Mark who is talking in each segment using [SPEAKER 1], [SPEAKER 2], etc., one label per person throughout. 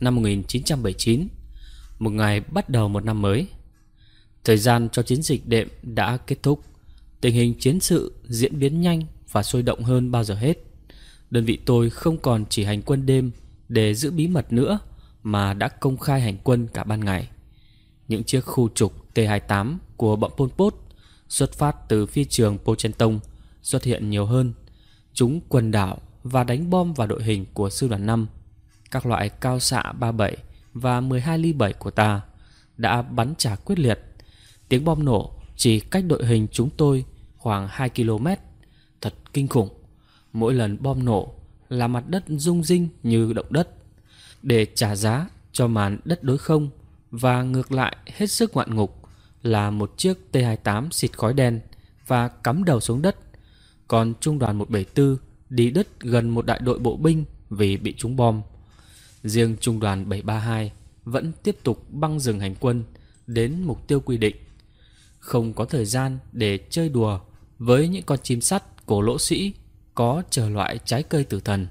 [SPEAKER 1] năm 1979 Một ngày bắt đầu một năm mới Thời gian cho chiến dịch đệm đã kết thúc Tình hình chiến sự diễn biến nhanh và sôi động hơn bao giờ hết Đơn vị tôi không còn chỉ hành quân đêm để giữ bí mật nữa Mà đã công khai hành quân cả ban ngày Những chiếc khu trục T-28 của bọn Pol Pot Xuất phát từ phi trường Pochentong xuất hiện nhiều hơn Chúng quần đảo và đánh bom vào đội hình của sư đoàn 5 các loại cao xạ 37 và 12 ly 7 của ta đã bắn trả quyết liệt. Tiếng bom nổ chỉ cách đội hình chúng tôi khoảng 2 km. Thật kinh khủng. Mỗi lần bom nổ là mặt đất rung rinh như động đất. Để trả giá cho màn đất đối không và ngược lại hết sức ngoạn ngục là một chiếc T-28 xịt khói đen và cắm đầu xuống đất. Còn trung đoàn 174 đi đất gần một đại đội bộ binh vì bị trúng bom. Riêng trung đoàn 732 vẫn tiếp tục băng rừng hành quân đến mục tiêu quy định. Không có thời gian để chơi đùa với những con chim sắt cổ lỗ sĩ có chờ loại trái cây tử thần.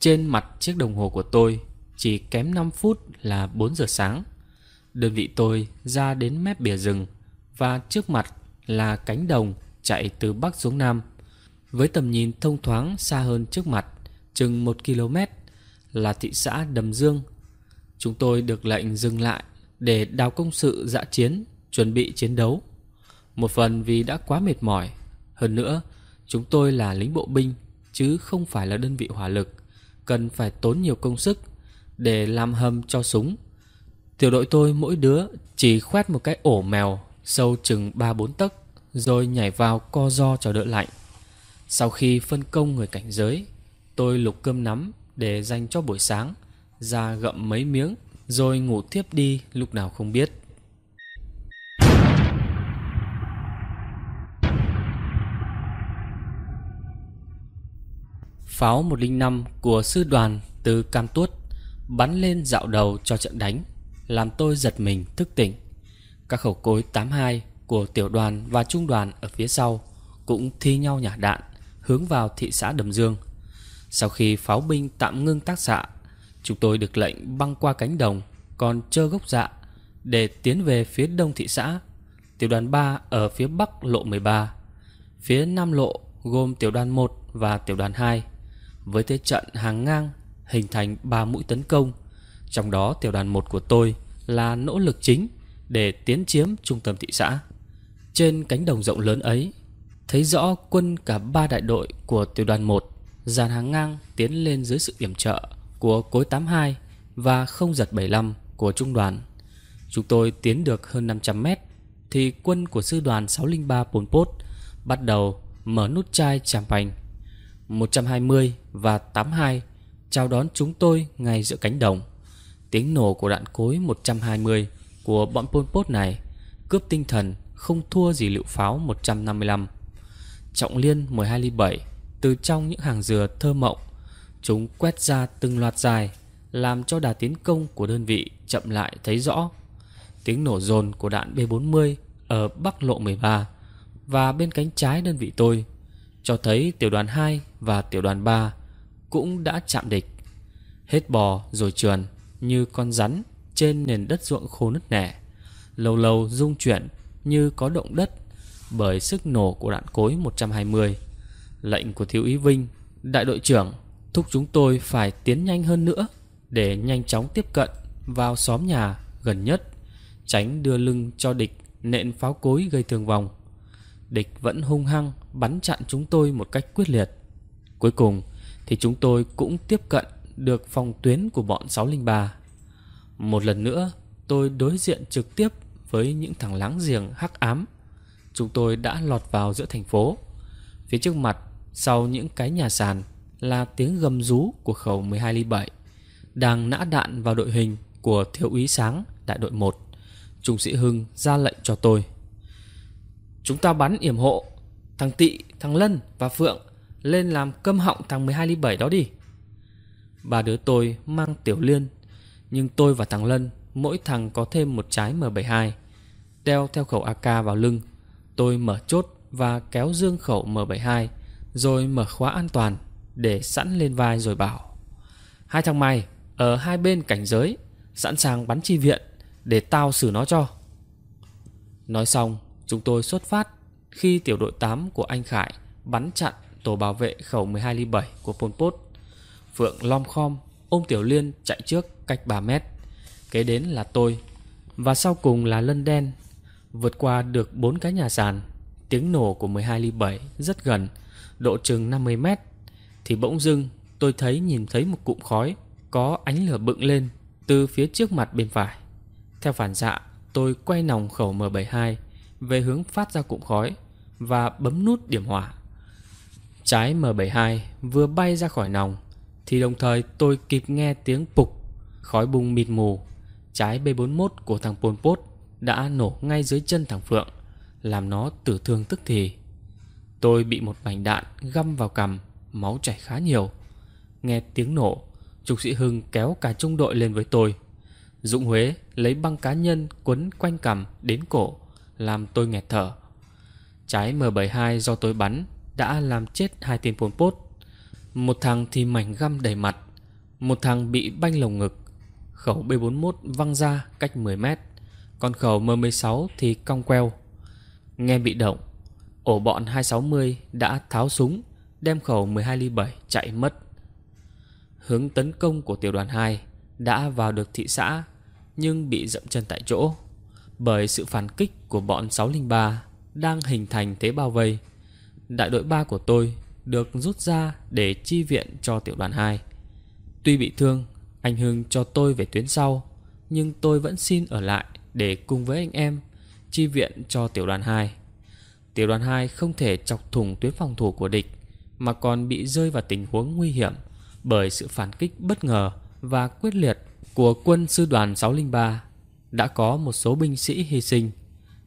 [SPEAKER 1] Trên mặt chiếc đồng hồ của tôi chỉ kém 5 phút là 4 giờ sáng. Đơn vị tôi ra đến mép bìa rừng và trước mặt là cánh đồng chạy từ Bắc xuống Nam. Với tầm nhìn thông thoáng xa hơn trước mặt, chừng 1 km là thị xã Đầm Dương. Chúng tôi được lệnh dừng lại để đào công sự dã dạ chiến, chuẩn bị chiến đấu. Một phần vì đã quá mệt mỏi, hơn nữa chúng tôi là lính bộ binh chứ không phải là đơn vị hỏa lực, cần phải tốn nhiều công sức để làm hầm cho súng. Tiểu đội tôi mỗi đứa chỉ khoét một cái ổ mèo sâu chừng 3-4 tấc rồi nhảy vào co do cho đỡ lạnh. Sau khi phân công người cảnh giới, tôi lục cơm nắm để dành cho buổi sáng, ra gậm mấy miếng rồi ngủ thiếp đi lúc nào không biết. Pháo 105 của sư đoàn từ Cam Tuốt bắn lên dạo đầu cho trận đánh, làm tôi giật mình thức tỉnh. Các khẩu cối 82 của tiểu đoàn và trung đoàn ở phía sau cũng thi nhau nhả đạn hướng vào thị xã Đầm Dương – sau khi pháo binh tạm ngưng tác xạ, chúng tôi được lệnh băng qua cánh đồng còn chơ gốc dạ để tiến về phía đông thị xã. Tiểu đoàn 3 ở phía bắc lộ 13, phía nam lộ gồm tiểu đoàn 1 và tiểu đoàn 2 với thế trận hàng ngang hình thành 3 mũi tấn công. Trong đó tiểu đoàn 1 của tôi là nỗ lực chính để tiến chiếm trung tâm thị xã. Trên cánh đồng rộng lớn ấy, thấy rõ quân cả ba đại đội của tiểu đoàn 1 dàn hàng ngang tiến lên dưới sự yểm trợ của cối 82 và không giật 75 của trung đoàn. Chúng tôi tiến được hơn 500 mét thì quân của sư đoàn 603 Pol Pot bắt đầu mở nút chai champagne 120 và 82 chào đón chúng tôi ngay giữa cánh đồng. Tiếng nổ của đạn cối 120 của bọn Pol Pot này cướp tinh thần không thua gì lựu pháo 155. Trọng liên 12 ly 7 từ trong những hàng dừa thơ mộng. Chúng quét ra từng loạt dài, làm cho đà tiến công của đơn vị chậm lại thấy rõ. Tiếng nổ dồn của đạn B-40 ở Bắc Lộ 13 và bên cánh trái đơn vị tôi cho thấy tiểu đoàn 2 và tiểu đoàn 3 cũng đã chạm địch. Hết bò rồi trườn như con rắn trên nền đất ruộng khô nứt nẻ. Lâu lâu rung chuyển như có động đất bởi sức nổ của đạn cối 120 Lệnh của thiếu úy Vinh, đại đội trưởng thúc chúng tôi phải tiến nhanh hơn nữa để nhanh chóng tiếp cận vào xóm nhà gần nhất, tránh đưa lưng cho địch nện pháo cối gây thương vong. Địch vẫn hung hăng bắn chặn chúng tôi một cách quyết liệt. Cuối cùng thì chúng tôi cũng tiếp cận được phòng tuyến của bọn 603. Một lần nữa, tôi đối diện trực tiếp với những thằng láng giềng hắc ám. Chúng tôi đã lọt vào giữa thành phố. Phía trước mặt sau những cái nhà sàn là tiếng gầm rú của khẩu 12 ly 7 đang nã đạn vào đội hình của thiếu úy sáng đại đội 1. Trung sĩ Hưng ra lệnh cho tôi. Chúng ta bắn yểm hộ thằng Tị, thằng Lân và Phượng lên làm câm họng thằng 12 ly 7 đó đi. Ba đứa tôi mang tiểu liên, nhưng tôi và thằng Lân mỗi thằng có thêm một trái M72. Đeo theo khẩu AK vào lưng, tôi mở chốt và kéo dương khẩu M72 rồi mở khóa an toàn Để sẵn lên vai rồi bảo Hai thằng mày ở hai bên cảnh giới Sẵn sàng bắn chi viện Để tao xử nó cho Nói xong chúng tôi xuất phát Khi tiểu đội 8 của anh Khải Bắn chặn tổ bảo vệ khẩu 12 ly 7 của Pol Pot Phượng lom khom Ôm Tiểu Liên chạy trước cách 3 mét Kế đến là tôi Và sau cùng là Lân Đen Vượt qua được bốn cái nhà sàn Tiếng nổ của 12 ly 7 rất gần độ chừng 50 mét thì bỗng dưng tôi thấy nhìn thấy một cụm khói có ánh lửa bựng lên từ phía trước mặt bên phải. Theo phản xạ, tôi quay nòng khẩu M72 về hướng phát ra cụm khói và bấm nút điểm hỏa. Trái M72 vừa bay ra khỏi nòng thì đồng thời tôi kịp nghe tiếng pục, khói bung mịt mù. Trái B41 của thằng Pol Pot đã nổ ngay dưới chân thằng Phượng, làm nó tử thương tức thì. Tôi bị một mảnh đạn găm vào cằm, máu chảy khá nhiều. Nghe tiếng nổ, Trục sĩ Hưng kéo cả trung đội lên với tôi. Dũng Huế lấy băng cá nhân quấn quanh cằm đến cổ, làm tôi nghẹt thở. Trái M72 do tôi bắn đã làm chết hai tên Pol Pot. Một thằng thì mảnh găm đầy mặt, một thằng bị banh lồng ngực. Khẩu B41 văng ra cách 10 mét, còn khẩu M16 thì cong queo. Nghe bị động, Ổ bọn 260 đã tháo súng Đem khẩu 12 ly 7 chạy mất Hướng tấn công của tiểu đoàn 2 Đã vào được thị xã Nhưng bị dậm chân tại chỗ Bởi sự phản kích của bọn 603 Đang hình thành thế bao vây Đại đội 3 của tôi Được rút ra để chi viện cho tiểu đoàn 2 Tuy bị thương Anh Hưng cho tôi về tuyến sau Nhưng tôi vẫn xin ở lại Để cùng với anh em Chi viện cho tiểu đoàn 2 tiểu đoàn 2 không thể chọc thủng tuyến phòng thủ của địch mà còn bị rơi vào tình huống nguy hiểm bởi sự phản kích bất ngờ và quyết liệt của quân sư đoàn 603 đã có một số binh sĩ hy sinh.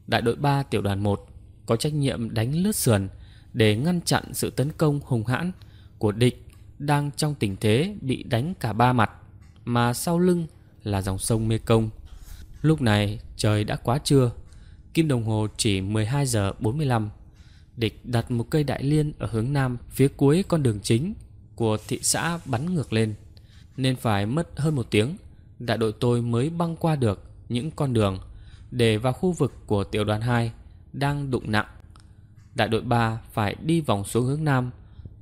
[SPEAKER 1] Đại đội 3 tiểu đoàn 1 có trách nhiệm đánh lướt sườn để ngăn chặn sự tấn công hùng hãn của địch đang trong tình thế bị đánh cả ba mặt mà sau lưng là dòng sông Mê Công. Lúc này trời đã quá trưa kim đồng hồ chỉ 12 giờ 45. Địch đặt một cây đại liên ở hướng nam phía cuối con đường chính của thị xã bắn ngược lên, nên phải mất hơn một tiếng, đại đội tôi mới băng qua được những con đường để vào khu vực của tiểu đoàn 2 đang đụng nặng. Đại đội 3 phải đi vòng xuống hướng nam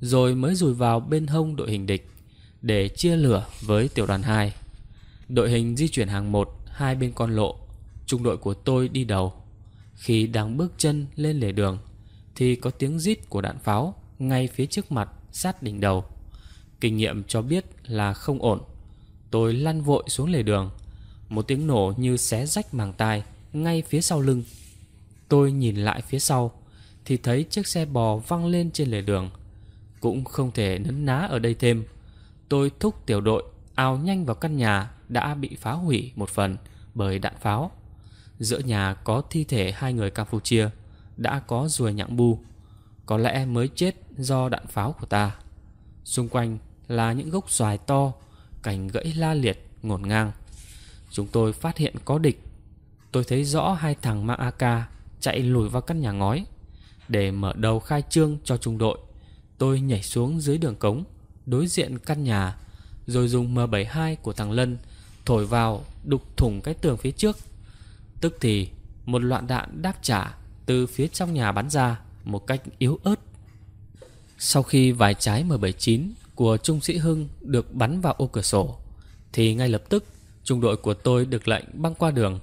[SPEAKER 1] rồi mới rùi vào bên hông đội hình địch để chia lửa với tiểu đoàn 2. Đội hình di chuyển hàng 1 hai bên con lộ, trung đội của tôi đi đầu. Khi đang bước chân lên lề đường Thì có tiếng rít của đạn pháo Ngay phía trước mặt sát đỉnh đầu Kinh nghiệm cho biết là không ổn Tôi lăn vội xuống lề đường Một tiếng nổ như xé rách màng tai Ngay phía sau lưng Tôi nhìn lại phía sau Thì thấy chiếc xe bò văng lên trên lề đường Cũng không thể nấn ná ở đây thêm Tôi thúc tiểu đội ao nhanh vào căn nhà đã bị phá hủy một phần bởi đạn pháo. Giữa nhà có thi thể hai người Campuchia Đã có ruồi nhặng bu Có lẽ mới chết do đạn pháo của ta Xung quanh là những gốc xoài to Cành gãy la liệt ngổn ngang Chúng tôi phát hiện có địch Tôi thấy rõ hai thằng mang AK Chạy lùi vào căn nhà ngói Để mở đầu khai trương cho trung đội Tôi nhảy xuống dưới đường cống Đối diện căn nhà Rồi dùng M72 của thằng Lân Thổi vào đục thủng cái tường phía trước Tức thì một loạn đạn đáp trả từ phía trong nhà bắn ra một cách yếu ớt. Sau khi vài trái M79 của Trung sĩ Hưng được bắn vào ô cửa sổ, thì ngay lập tức trung đội của tôi được lệnh băng qua đường.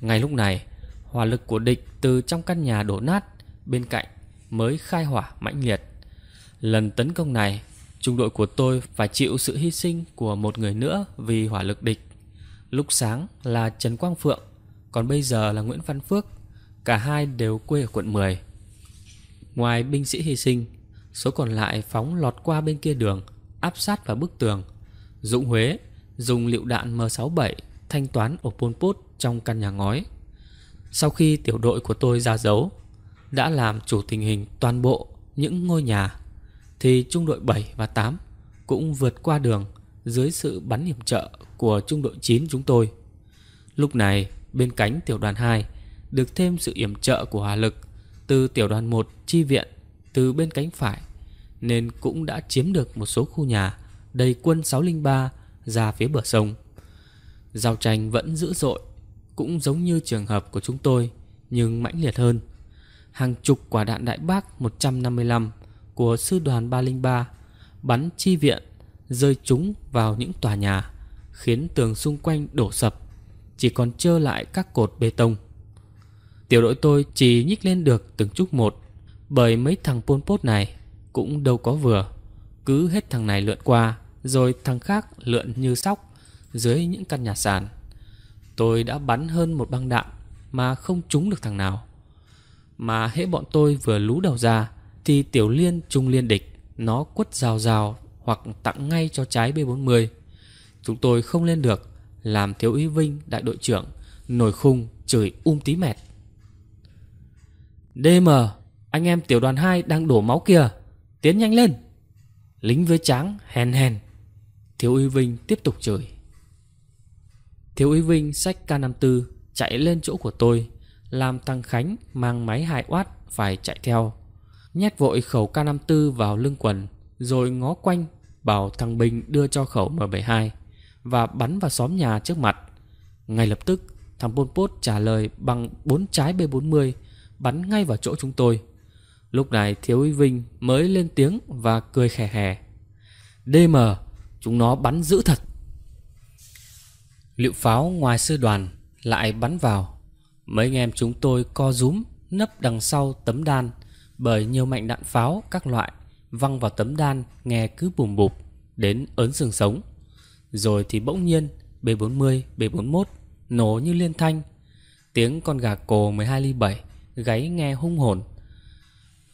[SPEAKER 1] Ngay lúc này, hỏa lực của địch từ trong căn nhà đổ nát bên cạnh mới khai hỏa mãnh liệt. Lần tấn công này, trung đội của tôi phải chịu sự hy sinh của một người nữa vì hỏa lực địch. Lúc sáng là Trần Quang Phượng còn bây giờ là Nguyễn Văn Phước, cả hai đều quê ở quận 10. Ngoài binh sĩ hy sinh, số còn lại phóng lọt qua bên kia đường, áp sát vào bức tường. Dũng Huế dùng lựu đạn M67 thanh toán ở Pol Pot trong căn nhà ngói. Sau khi tiểu đội của tôi ra dấu, đã làm chủ tình hình toàn bộ những ngôi nhà, thì trung đội 7 và 8 cũng vượt qua đường dưới sự bắn hiểm trợ của trung đội 9 chúng tôi. Lúc này, bên cánh tiểu đoàn 2 được thêm sự yểm trợ của hỏa lực từ tiểu đoàn 1 chi viện từ bên cánh phải nên cũng đã chiếm được một số khu nhà đầy quân 603 ra phía bờ sông. Giao tranh vẫn dữ dội, cũng giống như trường hợp của chúng tôi nhưng mãnh liệt hơn. Hàng chục quả đạn đại bác 155 của sư đoàn 303 bắn chi viện rơi trúng vào những tòa nhà khiến tường xung quanh đổ sập chỉ còn trơ lại các cột bê tông. Tiểu đội tôi chỉ nhích lên được từng chút một bởi mấy thằng pôn pốt này cũng đâu có vừa. Cứ hết thằng này lượn qua rồi thằng khác lượn như sóc dưới những căn nhà sàn. Tôi đã bắn hơn một băng đạn mà không trúng được thằng nào. Mà hễ bọn tôi vừa lú đầu ra thì tiểu liên trung liên địch nó quất rào rào hoặc tặng ngay cho trái B40. Chúng tôi không lên được làm thiếu úy Vinh đại đội trưởng Nổi khung chửi um tí mệt. DM Anh em tiểu đoàn hai đang đổ máu kìa Tiến nhanh lên Lính với tráng hèn hèn Thiếu úy Vinh tiếp tục chửi Thiếu úy Vinh sách K54 Chạy lên chỗ của tôi Làm thằng Khánh mang máy 2 oát Phải chạy theo Nhét vội khẩu K54 vào lưng quần Rồi ngó quanh Bảo thằng Bình đưa cho khẩu m bảy hai và bắn vào xóm nhà trước mặt. Ngay lập tức, thằng Pol Pot trả lời bằng bốn trái B40 bắn ngay vào chỗ chúng tôi. Lúc này Thiếu úy Vinh mới lên tiếng và cười khè khè. DM, chúng nó bắn dữ thật. Liệu pháo ngoài sư đoàn lại bắn vào. Mấy anh em chúng tôi co rúm nấp đằng sau tấm đan bởi nhiều mạnh đạn pháo các loại văng vào tấm đan nghe cứ bùm bụp đến ớn xương sống. Rồi thì bỗng nhiên B40, B41 nổ như liên thanh Tiếng con gà cồ 12 ly 7 gáy nghe hung hồn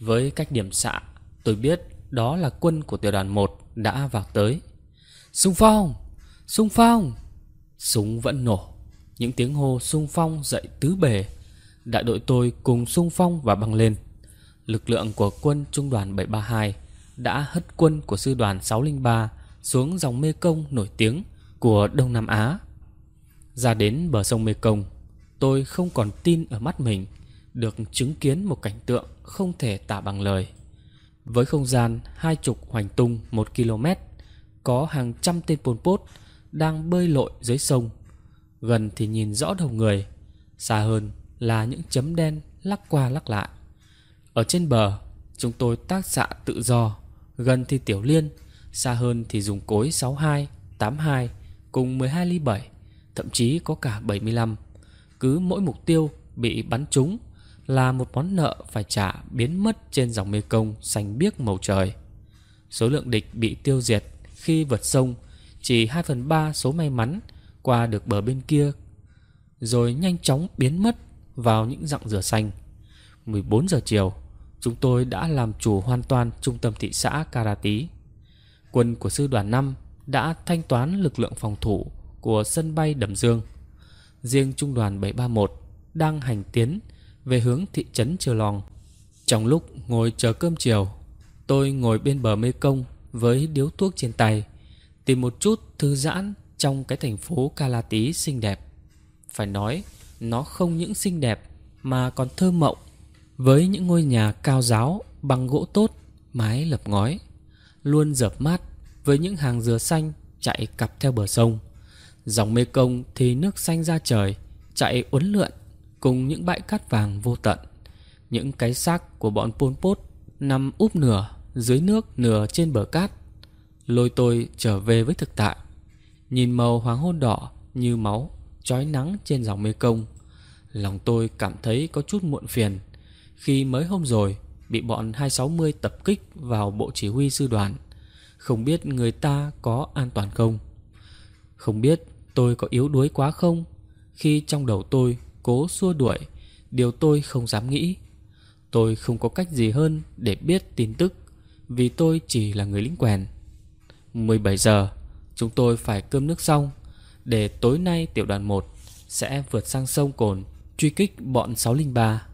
[SPEAKER 1] Với cách điểm xạ tôi biết đó là quân của tiểu đoàn 1 đã vào tới sung phong! sung phong! Súng vẫn nổ Những tiếng hô sung phong dậy tứ bề Đại đội tôi cùng sung phong và băng lên Lực lượng của quân trung đoàn 732 đã hất quân của sư đoàn 603 xuống dòng Mê Công nổi tiếng của Đông Nam Á. Ra đến bờ sông Mê Công, tôi không còn tin ở mắt mình được chứng kiến một cảnh tượng không thể tả bằng lời. Với không gian hai chục hoành tung một km, có hàng trăm tên Pol Pot đang bơi lội dưới sông. Gần thì nhìn rõ đầu người, xa hơn là những chấm đen lắc qua lắc lại. Ở trên bờ, chúng tôi tác xạ tự do, gần thì tiểu liên, xa hơn thì dùng cối 62, 82 cùng 12 ly 7, thậm chí có cả 75. Cứ mỗi mục tiêu bị bắn trúng là một món nợ phải trả biến mất trên dòng mê công xanh biếc màu trời. Số lượng địch bị tiêu diệt khi vượt sông chỉ 2 phần 3 số may mắn qua được bờ bên kia rồi nhanh chóng biến mất vào những rặng rửa xanh. 14 giờ chiều, chúng tôi đã làm chủ hoàn toàn trung tâm thị xã Karatí quân của sư đoàn 5 đã thanh toán lực lượng phòng thủ của sân bay Đầm Dương. Riêng trung đoàn 731 đang hành tiến về hướng thị trấn Triều Lòng. Trong lúc ngồi chờ cơm chiều, tôi ngồi bên bờ Mê Công với điếu thuốc trên tay, tìm một chút thư giãn trong cái thành phố Calati xinh đẹp. Phải nói, nó không những xinh đẹp mà còn thơ mộng với những ngôi nhà cao giáo bằng gỗ tốt, mái lập ngói luôn dợp mát với những hàng dừa xanh chạy cặp theo bờ sông. Dòng mê công thì nước xanh ra trời, chạy uốn lượn cùng những bãi cát vàng vô tận. Những cái xác của bọn Pol Pot nằm úp nửa dưới nước nửa trên bờ cát. Lôi tôi trở về với thực tại. Nhìn màu hoàng hôn đỏ như máu trói nắng trên dòng mê công. Lòng tôi cảm thấy có chút muộn phiền khi mới hôm rồi bị bọn 260 tập kích vào bộ chỉ huy sư đoàn. Không biết người ta có an toàn không? Không biết tôi có yếu đuối quá không? Khi trong đầu tôi cố xua đuổi, điều tôi không dám nghĩ. Tôi không có cách gì hơn để biết tin tức, vì tôi chỉ là người lính quèn. 17 giờ, chúng tôi phải cơm nước xong, để tối nay tiểu đoàn 1 sẽ vượt sang sông Cồn truy kích bọn 603.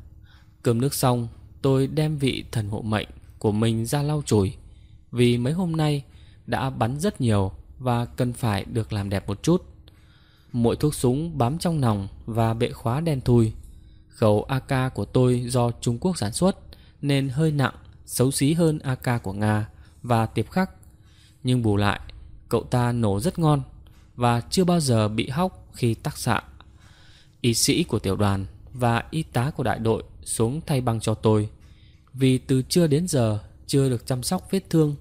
[SPEAKER 1] Cơm nước xong, tôi đem vị thần hộ mệnh của mình ra lau chùi vì mấy hôm nay đã bắn rất nhiều và cần phải được làm đẹp một chút. Mỗi thuốc súng bám trong nòng và bệ khóa đen thui. Khẩu AK của tôi do Trung Quốc sản xuất nên hơi nặng, xấu xí hơn AK của Nga và tiệp khắc. Nhưng bù lại, cậu ta nổ rất ngon và chưa bao giờ bị hóc khi tác xạ. Y sĩ của tiểu đoàn và y tá của đại đội xuống thay băng cho tôi. Vì từ trưa đến giờ chưa được chăm sóc vết thương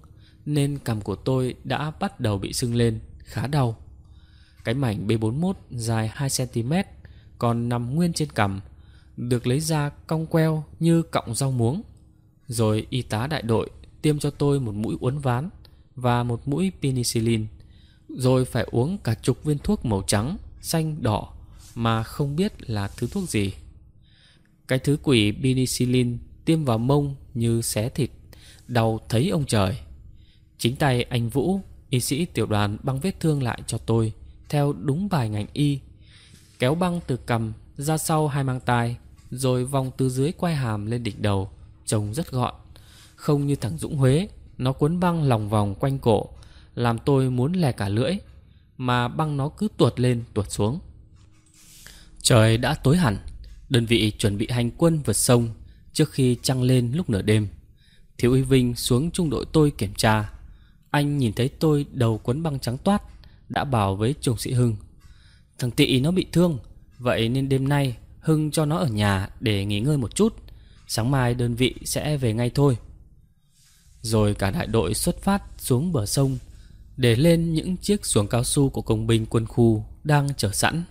[SPEAKER 1] nên cằm của tôi đã bắt đầu bị sưng lên, khá đau. Cái mảnh B41 dài 2cm còn nằm nguyên trên cằm, được lấy ra cong queo như cọng rau muống. Rồi y tá đại đội tiêm cho tôi một mũi uốn ván và một mũi penicillin, rồi phải uống cả chục viên thuốc màu trắng, xanh, đỏ mà không biết là thứ thuốc gì. Cái thứ quỷ penicillin tiêm vào mông như xé thịt, đau thấy ông trời. Chính tay anh Vũ, y sĩ tiểu đoàn băng vết thương lại cho tôi, theo đúng bài ngành y. Kéo băng từ cầm ra sau hai mang tai, rồi vòng từ dưới quay hàm lên đỉnh đầu, trông rất gọn. Không như thằng Dũng Huế, nó cuốn băng lòng vòng quanh cổ, làm tôi muốn lè cả lưỡi, mà băng nó cứ tuột lên tuột xuống. Trời đã tối hẳn, Đơn vị chuẩn bị hành quân vượt sông trước khi trăng lên lúc nửa đêm. Thiếu úy Vinh xuống trung đội tôi kiểm tra. Anh nhìn thấy tôi đầu quấn băng trắng toát, đã bảo với Trùng Sĩ Hưng. Thằng Tị nó bị thương, vậy nên đêm nay Hưng cho nó ở nhà để nghỉ ngơi một chút. Sáng mai đơn vị sẽ về ngay thôi. Rồi cả đại đội xuất phát xuống bờ sông để lên những chiếc xuồng cao su của công binh quân khu đang chờ sẵn.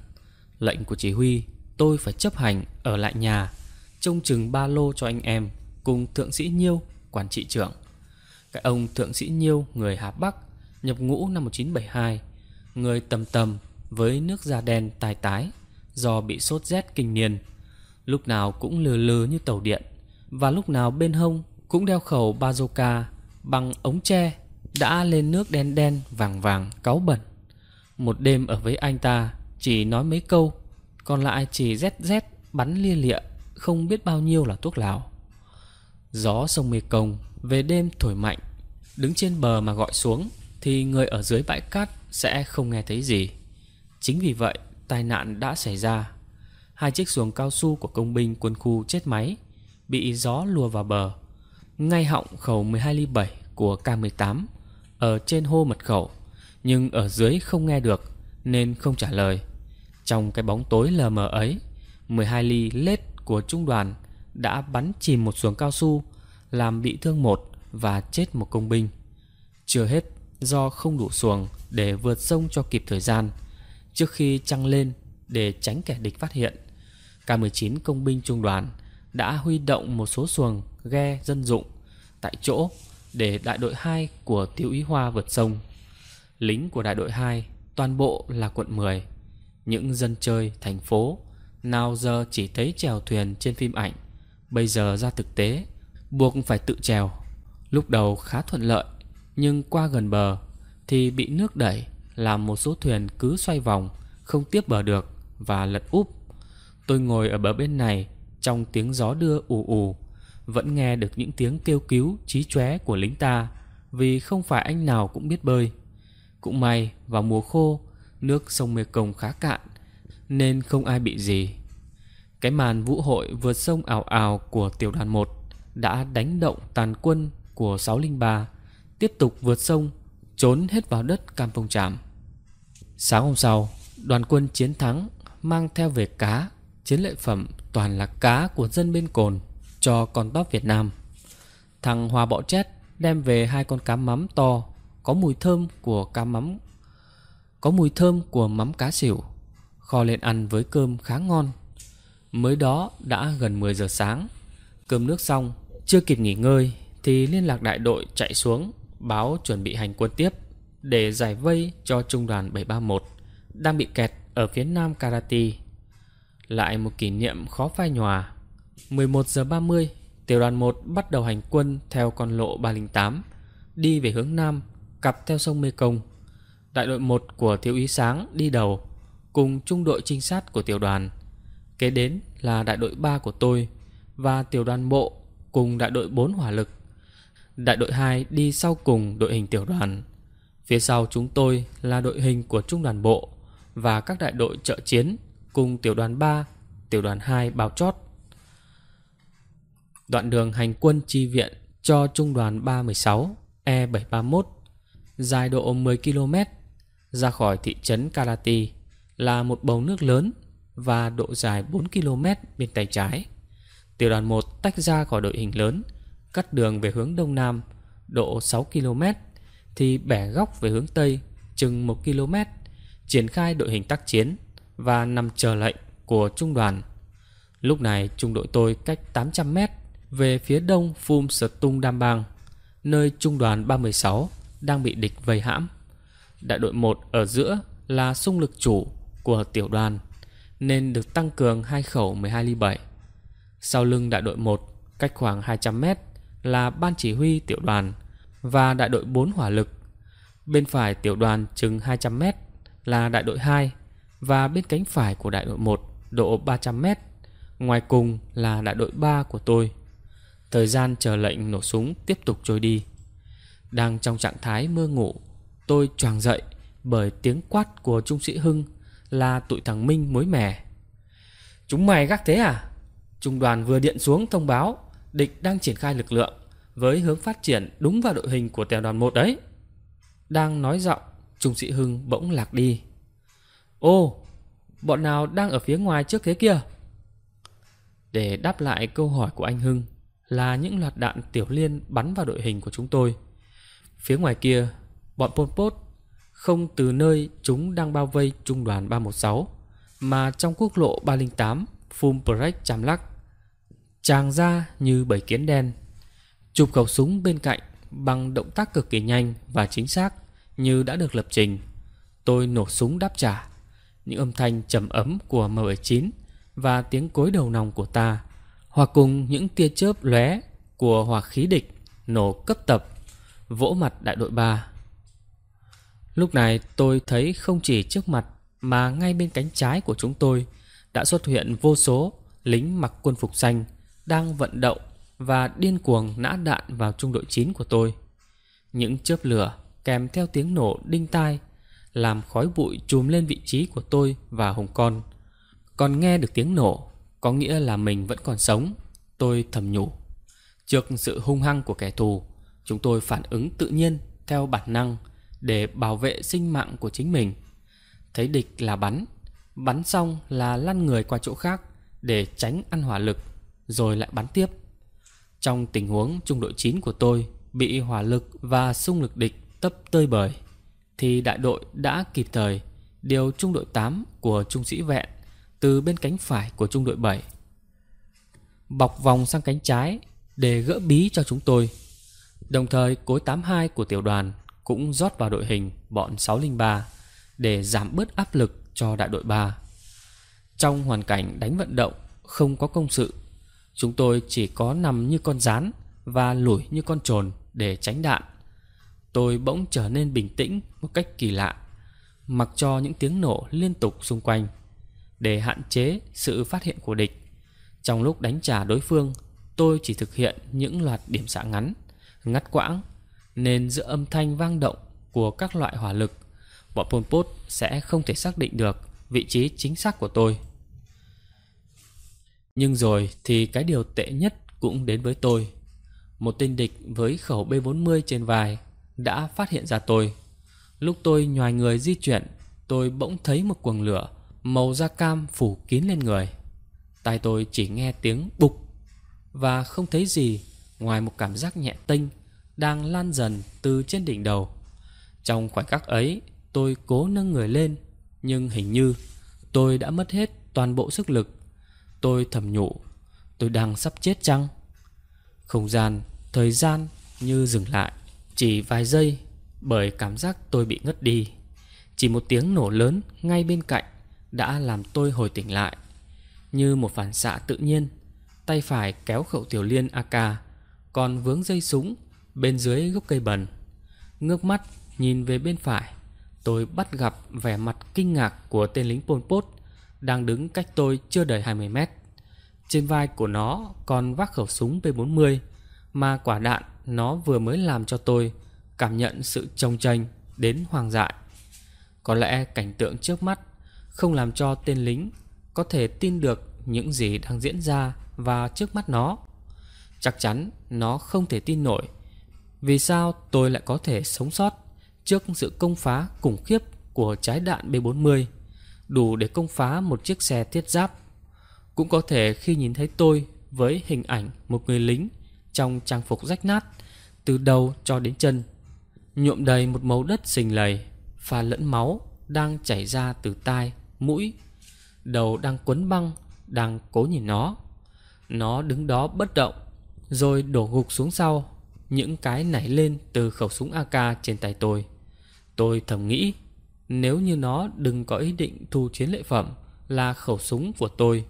[SPEAKER 1] Lệnh của chỉ huy tôi phải chấp hành ở lại nhà, trông chừng ba lô cho anh em cùng thượng sĩ Nhiêu, quản trị trưởng. Cái ông thượng sĩ Nhiêu người Hà Bắc, nhập ngũ năm 1972, người tầm tầm với nước da đen tai tái do bị sốt rét kinh niên, lúc nào cũng lừ lừ như tàu điện và lúc nào bên hông cũng đeo khẩu bazooka bằng ống tre đã lên nước đen đen vàng vàng cáu bẩn. Một đêm ở với anh ta chỉ nói mấy câu còn lại chỉ rét rét bắn lia lịa Không biết bao nhiêu là thuốc lào Gió sông Mê Công về đêm thổi mạnh Đứng trên bờ mà gọi xuống Thì người ở dưới bãi cát sẽ không nghe thấy gì Chính vì vậy tai nạn đã xảy ra Hai chiếc xuồng cao su của công binh quân khu chết máy Bị gió lùa vào bờ Ngay họng khẩu 12 ly 7 của K-18 Ở trên hô mật khẩu Nhưng ở dưới không nghe được Nên không trả lời trong cái bóng tối lờ mờ ấy, 12 ly lết của trung đoàn đã bắn chìm một xuồng cao su, làm bị thương một và chết một công binh. Chưa hết, do không đủ xuồng để vượt sông cho kịp thời gian, trước khi trăng lên để tránh kẻ địch phát hiện, K-19 công binh trung đoàn đã huy động một số xuồng ghe dân dụng tại chỗ để đại đội 2 của Thiếu úy Hoa vượt sông. Lính của đại đội 2 toàn bộ là quận 10 những dân chơi thành phố Nào giờ chỉ thấy chèo thuyền trên phim ảnh Bây giờ ra thực tế Buộc phải tự chèo Lúc đầu khá thuận lợi Nhưng qua gần bờ Thì bị nước đẩy Làm một số thuyền cứ xoay vòng Không tiếp bờ được Và lật úp Tôi ngồi ở bờ bên này Trong tiếng gió đưa ù ù Vẫn nghe được những tiếng kêu cứu Chí chóe của lính ta Vì không phải anh nào cũng biết bơi Cũng may vào mùa khô nước sông Mekong khá cạn nên không ai bị gì. Cái màn vũ hội vượt sông ảo ảo của tiểu đoàn 1 đã đánh động tàn quân của 603 tiếp tục vượt sông trốn hết vào đất cam phong Tràm. Sáng hôm sau, đoàn quân chiến thắng mang theo về cá, chiến lợi phẩm toàn là cá của dân bên cồn cho con bắp Việt Nam. Thằng Hòa Bọ Chét đem về hai con cá mắm to có mùi thơm của cá mắm có mùi thơm của mắm cá xỉu Kho lên ăn với cơm khá ngon Mới đó đã gần 10 giờ sáng Cơm nước xong Chưa kịp nghỉ ngơi Thì liên lạc đại đội chạy xuống Báo chuẩn bị hành quân tiếp Để giải vây cho trung đoàn 731 Đang bị kẹt ở phía nam Karati Lại một kỷ niệm khó phai nhòa 11 giờ 30 Tiểu đoàn 1 bắt đầu hành quân Theo con lộ 308 Đi về hướng nam Cặp theo sông Mekong đại đội 1 của thiếu úy sáng đi đầu cùng trung đội trinh sát của tiểu đoàn. Kế đến là đại đội 3 của tôi và tiểu đoàn bộ cùng đại đội 4 hỏa lực. Đại đội 2 đi sau cùng đội hình tiểu đoàn. Phía sau chúng tôi là đội hình của trung đoàn bộ và các đại đội trợ chiến cùng tiểu đoàn 3, tiểu đoàn 2 bao chót. Đoạn đường hành quân chi viện cho trung đoàn 316 E731 dài độ 10 km ra khỏi thị trấn Karati là một bầu nước lớn và độ dài 4 km bên tay trái. Tiểu đoàn 1 tách ra khỏi đội hình lớn, cắt đường về hướng đông nam độ 6 km thì bẻ góc về hướng tây chừng 1 km, triển khai đội hình tác chiến và nằm chờ lệnh của trung đoàn. Lúc này trung đội tôi cách 800 m về phía đông Phum Sật Tung Đam Bang, nơi trung đoàn 36 đang bị địch vây hãm. Đại đội 1 ở giữa là xung lực chủ của tiểu đoàn nên được tăng cường hai khẩu 12 ly 7. Sau lưng đại đội 1 cách khoảng 200 mét là ban chỉ huy tiểu đoàn và đại đội 4 hỏa lực. Bên phải tiểu đoàn chừng 200 mét là đại đội 2 và bên cánh phải của đại đội 1 độ 300 mét. Ngoài cùng là đại đội 3 của tôi. Thời gian chờ lệnh nổ súng tiếp tục trôi đi. Đang trong trạng thái mơ ngủ Tôi choàng dậy bởi tiếng quát của trung sĩ Hưng là tụi thằng Minh mối mẻ. Chúng mày gác thế à? Trung đoàn vừa điện xuống thông báo địch đang triển khai lực lượng với hướng phát triển đúng vào đội hình của tiểu đoàn 1 đấy. Đang nói giọng, trung sĩ Hưng bỗng lạc đi. Ô, bọn nào đang ở phía ngoài trước thế kia? Để đáp lại câu hỏi của anh Hưng là những loạt đạn tiểu liên bắn vào đội hình của chúng tôi. Phía ngoài kia bọn Pol Pot không từ nơi chúng đang bao vây trung đoàn 316 mà trong quốc lộ 308 Phum Prech Cham Lắc tràng ra như bảy kiến đen chụp khẩu súng bên cạnh bằng động tác cực kỳ nhanh và chính xác như đã được lập trình tôi nổ súng đáp trả những âm thanh trầm ấm của M79 và tiếng cối đầu nòng của ta hòa cùng những tia chớp lóe của hỏa khí địch nổ cấp tập vỗ mặt đại đội 3 Lúc này tôi thấy không chỉ trước mặt mà ngay bên cánh trái của chúng tôi đã xuất hiện vô số lính mặc quân phục xanh đang vận động và điên cuồng nã đạn vào trung đội 9 của tôi. Những chớp lửa kèm theo tiếng nổ đinh tai làm khói bụi trùm lên vị trí của tôi và Hùng Con. Còn nghe được tiếng nổ có nghĩa là mình vẫn còn sống, tôi thầm nhủ. Trước sự hung hăng của kẻ thù, chúng tôi phản ứng tự nhiên theo bản năng – để bảo vệ sinh mạng của chính mình. Thấy địch là bắn, bắn xong là lăn người qua chỗ khác để tránh ăn hỏa lực, rồi lại bắn tiếp. Trong tình huống trung đội 9 của tôi bị hỏa lực và xung lực địch tấp tơi bời, thì đại đội đã kịp thời điều trung đội 8 của trung sĩ vẹn từ bên cánh phải của trung đội 7. Bọc vòng sang cánh trái để gỡ bí cho chúng tôi. Đồng thời cối 82 của tiểu đoàn cũng rót vào đội hình bọn 603 để giảm bớt áp lực cho đại đội 3. Trong hoàn cảnh đánh vận động không có công sự, chúng tôi chỉ có nằm như con rán và lủi như con trồn để tránh đạn. Tôi bỗng trở nên bình tĩnh một cách kỳ lạ, mặc cho những tiếng nổ liên tục xung quanh để hạn chế sự phát hiện của địch. Trong lúc đánh trả đối phương, tôi chỉ thực hiện những loạt điểm xạ ngắn, ngắt quãng nên giữa âm thanh vang động của các loại hỏa lực, bọn Pol Pot sẽ không thể xác định được vị trí chính xác của tôi. Nhưng rồi thì cái điều tệ nhất cũng đến với tôi. Một tên địch với khẩu B40 trên vai đã phát hiện ra tôi. Lúc tôi nhòi người di chuyển, tôi bỗng thấy một cuồng lửa màu da cam phủ kín lên người. Tai tôi chỉ nghe tiếng bục và không thấy gì ngoài một cảm giác nhẹ tênh đang lan dần từ trên đỉnh đầu. Trong khoảnh khắc ấy, tôi cố nâng người lên, nhưng hình như tôi đã mất hết toàn bộ sức lực. Tôi thầm nhủ, tôi đang sắp chết chăng? Không gian, thời gian như dừng lại, chỉ vài giây bởi cảm giác tôi bị ngất đi. Chỉ một tiếng nổ lớn ngay bên cạnh đã làm tôi hồi tỉnh lại. Như một phản xạ tự nhiên, tay phải kéo khẩu tiểu liên AK, còn vướng dây súng bên dưới gốc cây bần. Ngước mắt nhìn về bên phải, tôi bắt gặp vẻ mặt kinh ngạc của tên lính Pol Pot đang đứng cách tôi chưa đầy 20 mét. Trên vai của nó còn vác khẩu súng P40 mà quả đạn nó vừa mới làm cho tôi cảm nhận sự trông tranh đến hoang dại. Có lẽ cảnh tượng trước mắt không làm cho tên lính có thể tin được những gì đang diễn ra và trước mắt nó. Chắc chắn nó không thể tin nổi vì sao tôi lại có thể sống sót trước sự công phá khủng khiếp của trái đạn B-40 đủ để công phá một chiếc xe thiết giáp. Cũng có thể khi nhìn thấy tôi với hình ảnh một người lính trong trang phục rách nát từ đầu cho đến chân, nhuộm đầy một màu đất sình lầy, pha lẫn máu đang chảy ra từ tai, mũi, đầu đang quấn băng, đang cố nhìn nó. Nó đứng đó bất động, rồi đổ gục xuống sau những cái nảy lên từ khẩu súng AK trên tay tôi. Tôi thầm nghĩ, nếu như nó đừng có ý định thu chiến lợi phẩm là khẩu súng của tôi,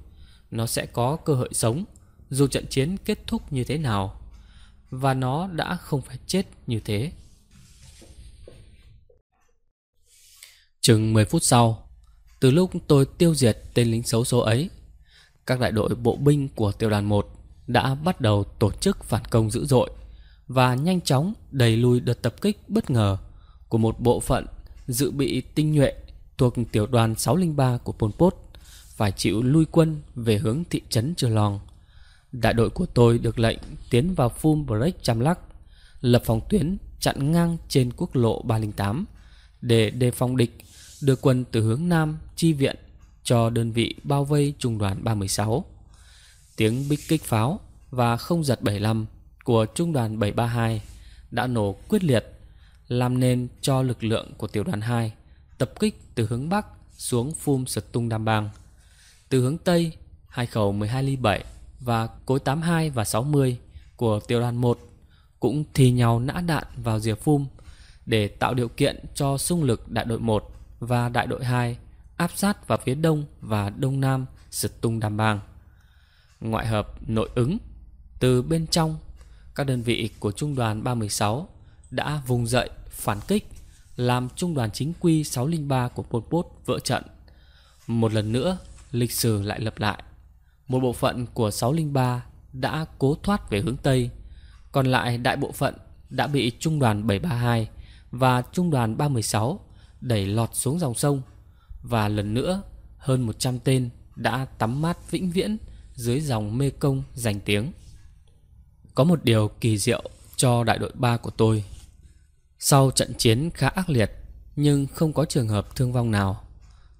[SPEAKER 1] nó sẽ có cơ hội sống dù trận chiến kết thúc như thế nào. Và nó đã không phải chết như thế. Chừng 10 phút sau, từ lúc tôi tiêu diệt tên lính xấu số ấy, các đại đội bộ binh của tiểu đoàn 1 đã bắt đầu tổ chức phản công dữ dội và nhanh chóng đẩy lùi đợt tập kích bất ngờ của một bộ phận dự bị tinh nhuệ thuộc tiểu đoàn 603 của Pol Pot phải chịu lui quân về hướng thị trấn Trừ Lòn. Đại đội của tôi được lệnh tiến vào Phum Break Lắc lập phòng tuyến chặn ngang trên quốc lộ 308 để đề phòng địch đưa quân từ hướng Nam chi viện cho đơn vị bao vây trung đoàn 316. Tiếng bích kích pháo và không giật 75 của Trung đoàn 732 đã nổ quyết liệt, làm nên cho lực lượng của tiểu đoàn 2 tập kích từ hướng Bắc xuống Phum Sật Tung Đam Bang. Từ hướng Tây, hai khẩu 12 ly 7 và cối 82 và 60 của tiểu đoàn 1 cũng thì nhau nã đạn vào rìa Phum để tạo điều kiện cho xung lực đại đội 1 và đại đội 2 áp sát vào phía đông và đông nam Sật Tung Đam Bang. Ngoại hợp nội ứng từ bên trong các đơn vị của Trung đoàn 316 đã vùng dậy phản kích làm Trung đoàn chính quy 603 của Pol Pot vỡ trận. Một lần nữa, lịch sử lại lặp lại. Một bộ phận của 603 đã cố thoát về hướng Tây, còn lại đại bộ phận đã bị Trung đoàn 732 và Trung đoàn 316 đẩy lọt xuống dòng sông và lần nữa hơn 100 tên đã tắm mát vĩnh viễn dưới dòng mê công giành tiếng. Có một điều kỳ diệu cho đại đội 3 của tôi. Sau trận chiến khá ác liệt nhưng không có trường hợp thương vong nào.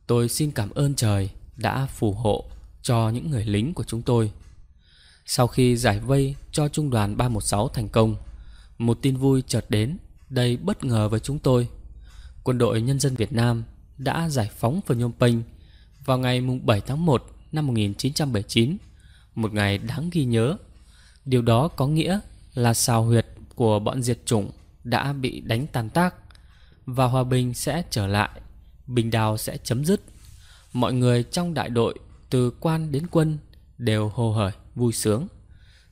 [SPEAKER 1] Tôi xin cảm ơn trời đã phù hộ cho những người lính của chúng tôi. Sau khi giải vây cho trung đoàn 316 thành công, một tin vui chợt đến đầy bất ngờ với chúng tôi. Quân đội Nhân dân Việt Nam đã giải phóng Phnom Penh vào ngày 7 tháng 1 năm 1979, một ngày đáng ghi nhớ Điều đó có nghĩa là xào huyệt của bọn diệt chủng đã bị đánh tan tác và hòa bình sẽ trở lại, bình đào sẽ chấm dứt. Mọi người trong đại đội từ quan đến quân đều hồ hởi vui sướng.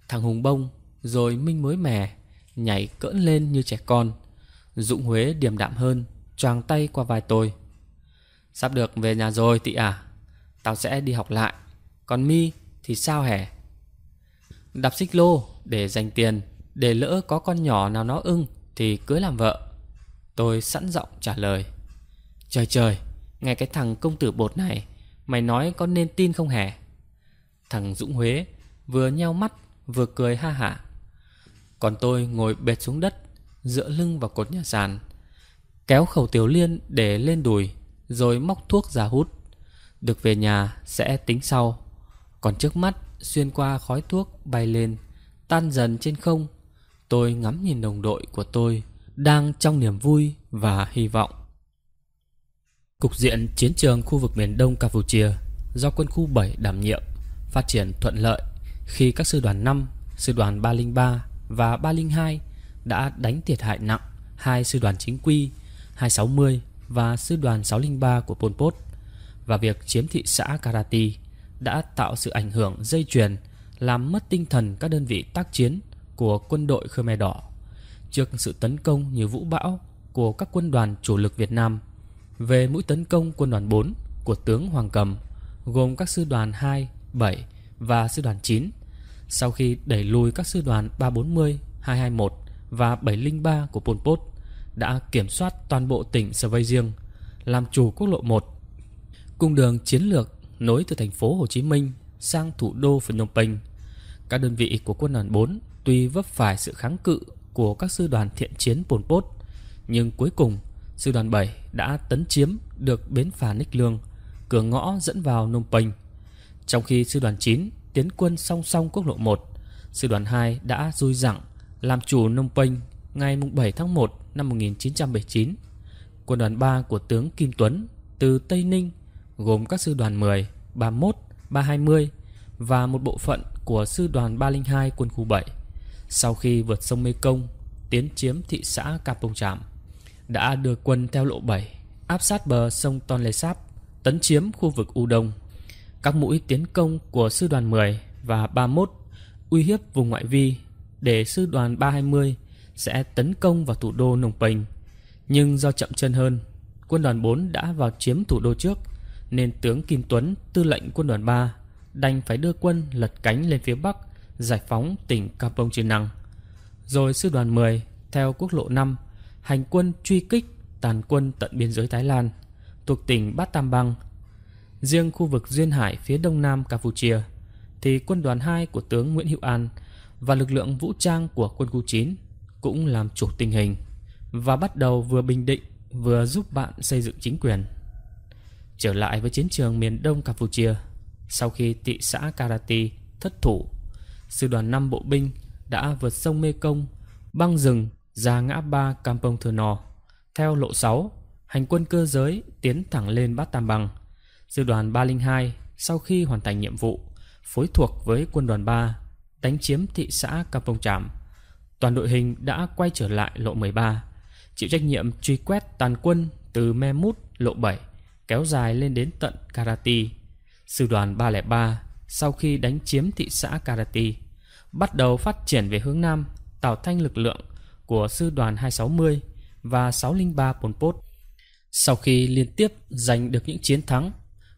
[SPEAKER 1] Thằng Hùng Bông rồi Minh mới mè nhảy cỡn lên như trẻ con. Dụng Huế điềm đạm hơn, choàng tay qua vai tôi. Sắp được về nhà rồi tị à, tao sẽ đi học lại. Còn Mi thì sao hẻ? đạp xích lô để dành tiền, để lỡ có con nhỏ nào nó ưng thì cưới làm vợ. Tôi sẵn giọng trả lời. Trời trời, nghe cái thằng công tử bột này, mày nói có nên tin không hề. Thằng Dũng Huế vừa nheo mắt vừa cười ha hả. Còn tôi ngồi bệt xuống đất, dựa lưng vào cột nhà sàn, kéo khẩu tiểu liên để lên đùi, rồi móc thuốc ra hút. Được về nhà sẽ tính sau. Còn trước mắt xuyên qua khói thuốc bay lên, tan dần trên không. Tôi ngắm nhìn đồng đội của tôi đang trong niềm vui và hy vọng. Cục diện chiến trường khu vực miền Đông Campuchia do quân khu 7 đảm nhiệm phát triển thuận lợi khi các sư đoàn 5, sư đoàn 303 và 302 đã đánh thiệt hại nặng hai sư đoàn chính quy 260 và sư đoàn 603 của Pol Pot và việc chiếm thị xã Karati đã tạo sự ảnh hưởng dây chuyền làm mất tinh thần các đơn vị tác chiến của quân đội Khmer Đỏ trước sự tấn công như vũ bão của các quân đoàn chủ lực Việt Nam về mũi tấn công quân đoàn 4 của tướng Hoàng Cầm gồm các sư đoàn 2, 7 và sư đoàn 9 sau khi đẩy lùi các sư đoàn 340, 221 và 703 của Pol Pot đã kiểm soát toàn bộ tỉnh Sơ Vây Riêng làm chủ quốc lộ 1 cung đường chiến lược nối từ thành phố Hồ Chí Minh sang thủ đô Phnom Penh. Các đơn vị của quân đoàn 4 tuy vấp phải sự kháng cự của các sư đoàn thiện chiến Pol Pot, nhưng cuối cùng sư đoàn 7 đã tấn chiếm được bến phà Ních Lương, cửa ngõ dẫn vào Phnom Penh. Trong khi sư đoàn 9 tiến quân song song quốc lộ 1, sư đoàn 2 đã rui dẳng làm chủ Phnom Penh ngày 7 tháng 1 năm 1979. Quân đoàn 3 của tướng Kim Tuấn từ Tây Ninh gồm các sư đoàn 10, 31, 320 và một bộ phận của sư đoàn 302 quân khu 7 sau khi vượt sông Mê Công tiến chiếm thị xã Capong Tràm đã đưa quân theo lộ 7 áp sát bờ sông Tonle Sap tấn chiếm khu vực U Đông. Các mũi tiến công của sư đoàn 10 và 31 uy hiếp vùng ngoại vi để sư đoàn 320 sẽ tấn công vào thủ đô Nông Penh. Nhưng do chậm chân hơn, quân đoàn 4 đã vào chiếm thủ đô trước – nên tướng Kim Tuấn, tư lệnh quân đoàn 3, đành phải đưa quân lật cánh lên phía Bắc, giải phóng tỉnh Kampong Chinang. Rồi sư đoàn 10, theo quốc lộ 5, hành quân truy kích tàn quân tận biên giới Thái Lan, thuộc tỉnh Bát Tam Bang. Riêng khu vực duyên hải phía đông nam Campuchia, thì quân đoàn 2 của tướng Nguyễn Hữu An và lực lượng vũ trang của quân khu 9 cũng làm chủ tình hình và bắt đầu vừa bình định vừa giúp bạn xây dựng chính quyền. Trở lại với chiến trường miền đông Campuchia, sau khi thị xã Karati thất thủ, sư đoàn 5 bộ binh đã vượt sông mekong băng rừng ra ngã ba Kampong Thorno. Theo lộ 6, hành quân cơ giới tiến thẳng lên Bát Tam Bằng. Sư đoàn 302 sau khi hoàn thành nhiệm vụ, phối thuộc với quân đoàn 3 đánh chiếm thị xã Kampong Tràm. Toàn đội hình đã quay trở lại lộ 13, chịu trách nhiệm truy quét tàn quân từ Me Mút lộ 7 kéo dài lên đến tận Karati. Sư đoàn 303 sau khi đánh chiếm thị xã Karati bắt đầu phát triển về hướng Nam tạo thanh lực lượng của sư đoàn 260 và 603 Pol Pot. Sau khi liên tiếp giành được những chiến thắng,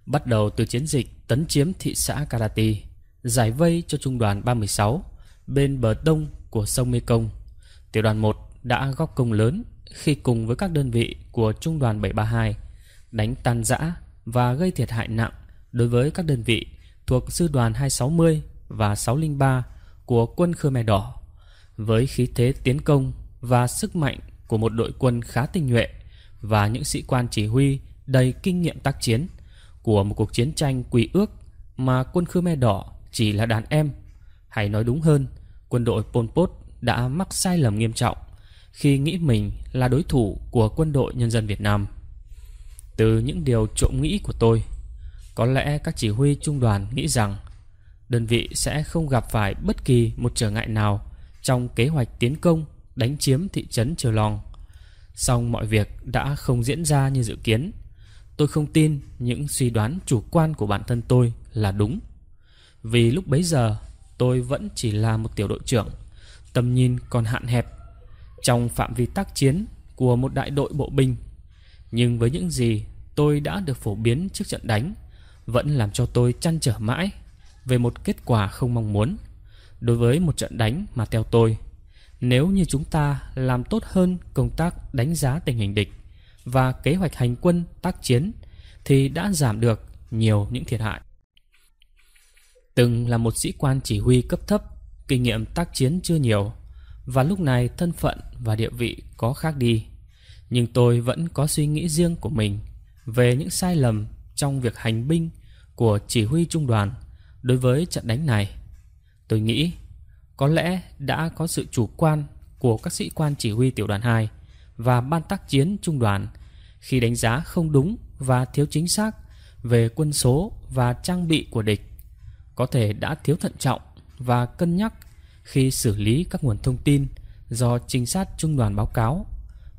[SPEAKER 1] bắt đầu từ chiến dịch tấn chiếm thị xã Karati, giải vây cho trung đoàn 36 bên bờ đông của sông Mekong. Tiểu đoàn 1 đã góp công lớn khi cùng với các đơn vị của trung đoàn 732 đánh tan rã và gây thiệt hại nặng đối với các đơn vị thuộc Sư đoàn 260 và 603 của quân Khmer Đỏ. Với khí thế tiến công và sức mạnh của một đội quân khá tinh nhuệ và những sĩ quan chỉ huy đầy kinh nghiệm tác chiến của một cuộc chiến tranh quỷ ước mà quân Khmer Đỏ chỉ là đàn em. Hay nói đúng hơn, quân đội Pol Pot đã mắc sai lầm nghiêm trọng khi nghĩ mình là đối thủ của quân đội nhân dân Việt Nam. Từ những điều trộm nghĩ của tôi Có lẽ các chỉ huy trung đoàn nghĩ rằng Đơn vị sẽ không gặp phải bất kỳ một trở ngại nào Trong kế hoạch tiến công đánh chiếm thị trấn Triều Long Song mọi việc đã không diễn ra như dự kiến Tôi không tin những suy đoán chủ quan của bản thân tôi là đúng Vì lúc bấy giờ tôi vẫn chỉ là một tiểu đội trưởng Tầm nhìn còn hạn hẹp Trong phạm vi tác chiến của một đại đội bộ binh nhưng với những gì tôi đã được phổ biến trước trận đánh vẫn làm cho tôi chăn trở mãi về một kết quả không mong muốn. Đối với một trận đánh mà theo tôi, nếu như chúng ta làm tốt hơn công tác đánh giá tình hình địch và kế hoạch hành quân tác chiến thì đã giảm được nhiều những thiệt hại. Từng là một sĩ quan chỉ huy cấp thấp, kinh nghiệm tác chiến chưa nhiều và lúc này thân phận và địa vị có khác đi nhưng tôi vẫn có suy nghĩ riêng của mình về những sai lầm trong việc hành binh của chỉ huy trung đoàn đối với trận đánh này. Tôi nghĩ có lẽ đã có sự chủ quan của các sĩ quan chỉ huy tiểu đoàn 2 và ban tác chiến trung đoàn khi đánh giá không đúng và thiếu chính xác về quân số và trang bị của địch, có thể đã thiếu thận trọng và cân nhắc khi xử lý các nguồn thông tin do trinh sát trung đoàn báo cáo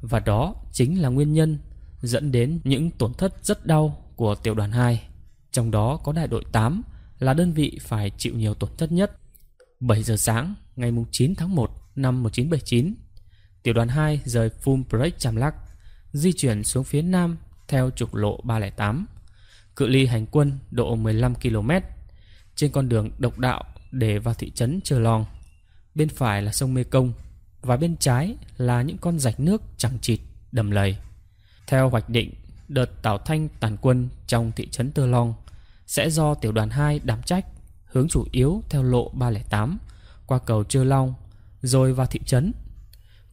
[SPEAKER 1] và đó chính là nguyên nhân dẫn đến những tổn thất rất đau của tiểu đoàn 2. Trong đó có đại đội 8 là đơn vị phải chịu nhiều tổn thất nhất. 7 giờ sáng ngày 9 tháng 1 năm 1979, tiểu đoàn 2 rời Phum Break Chamlak, di chuyển xuống phía nam theo trục lộ 308, cự ly hành quân độ 15 km trên con đường độc đạo để vào thị trấn Trờ Long. Bên phải là sông Mê Công và bên trái là những con rạch nước chẳng chịt, đầm lầy. Theo hoạch định, đợt tảo thanh tàn quân trong thị trấn Tơ Long sẽ do tiểu đoàn 2 đảm trách hướng chủ yếu theo lộ 308 qua cầu Trơ Long rồi vào thị trấn.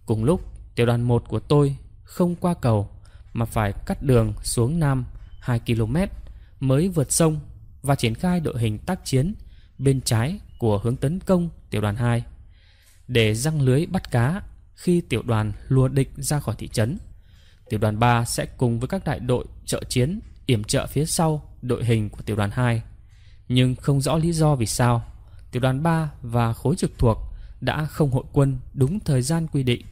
[SPEAKER 1] Cùng lúc, tiểu đoàn 1 của tôi không qua cầu mà phải cắt đường xuống Nam 2 km mới vượt sông và triển khai đội hình tác chiến bên trái của hướng tấn công tiểu đoàn 2 để răng lưới bắt cá khi tiểu đoàn lùa địch ra khỏi thị trấn. Tiểu đoàn 3 sẽ cùng với các đại đội trợ chiến yểm trợ phía sau đội hình của tiểu đoàn 2. Nhưng không rõ lý do vì sao, tiểu đoàn 3 và khối trực thuộc đã không hội quân đúng thời gian quy định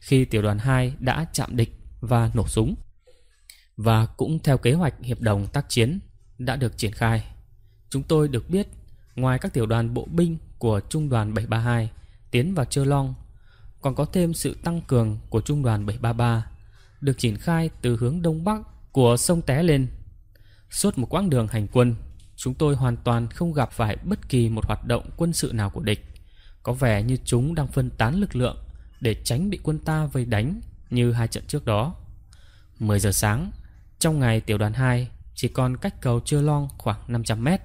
[SPEAKER 1] khi tiểu đoàn 2 đã chạm địch và nổ súng. Và cũng theo kế hoạch hiệp đồng tác chiến đã được triển khai, chúng tôi được biết ngoài các tiểu đoàn bộ binh của trung đoàn 732 tiến vào Chơ Long còn có thêm sự tăng cường của Trung đoàn 733 được triển khai từ hướng đông bắc của sông Té lên. Suốt một quãng đường hành quân, chúng tôi hoàn toàn không gặp phải bất kỳ một hoạt động quân sự nào của địch. Có vẻ như chúng đang phân tán lực lượng để tránh bị quân ta vây đánh như hai trận trước đó. 10 giờ sáng, trong ngày tiểu đoàn 2 chỉ còn cách cầu Chơ Long khoảng 500 mét.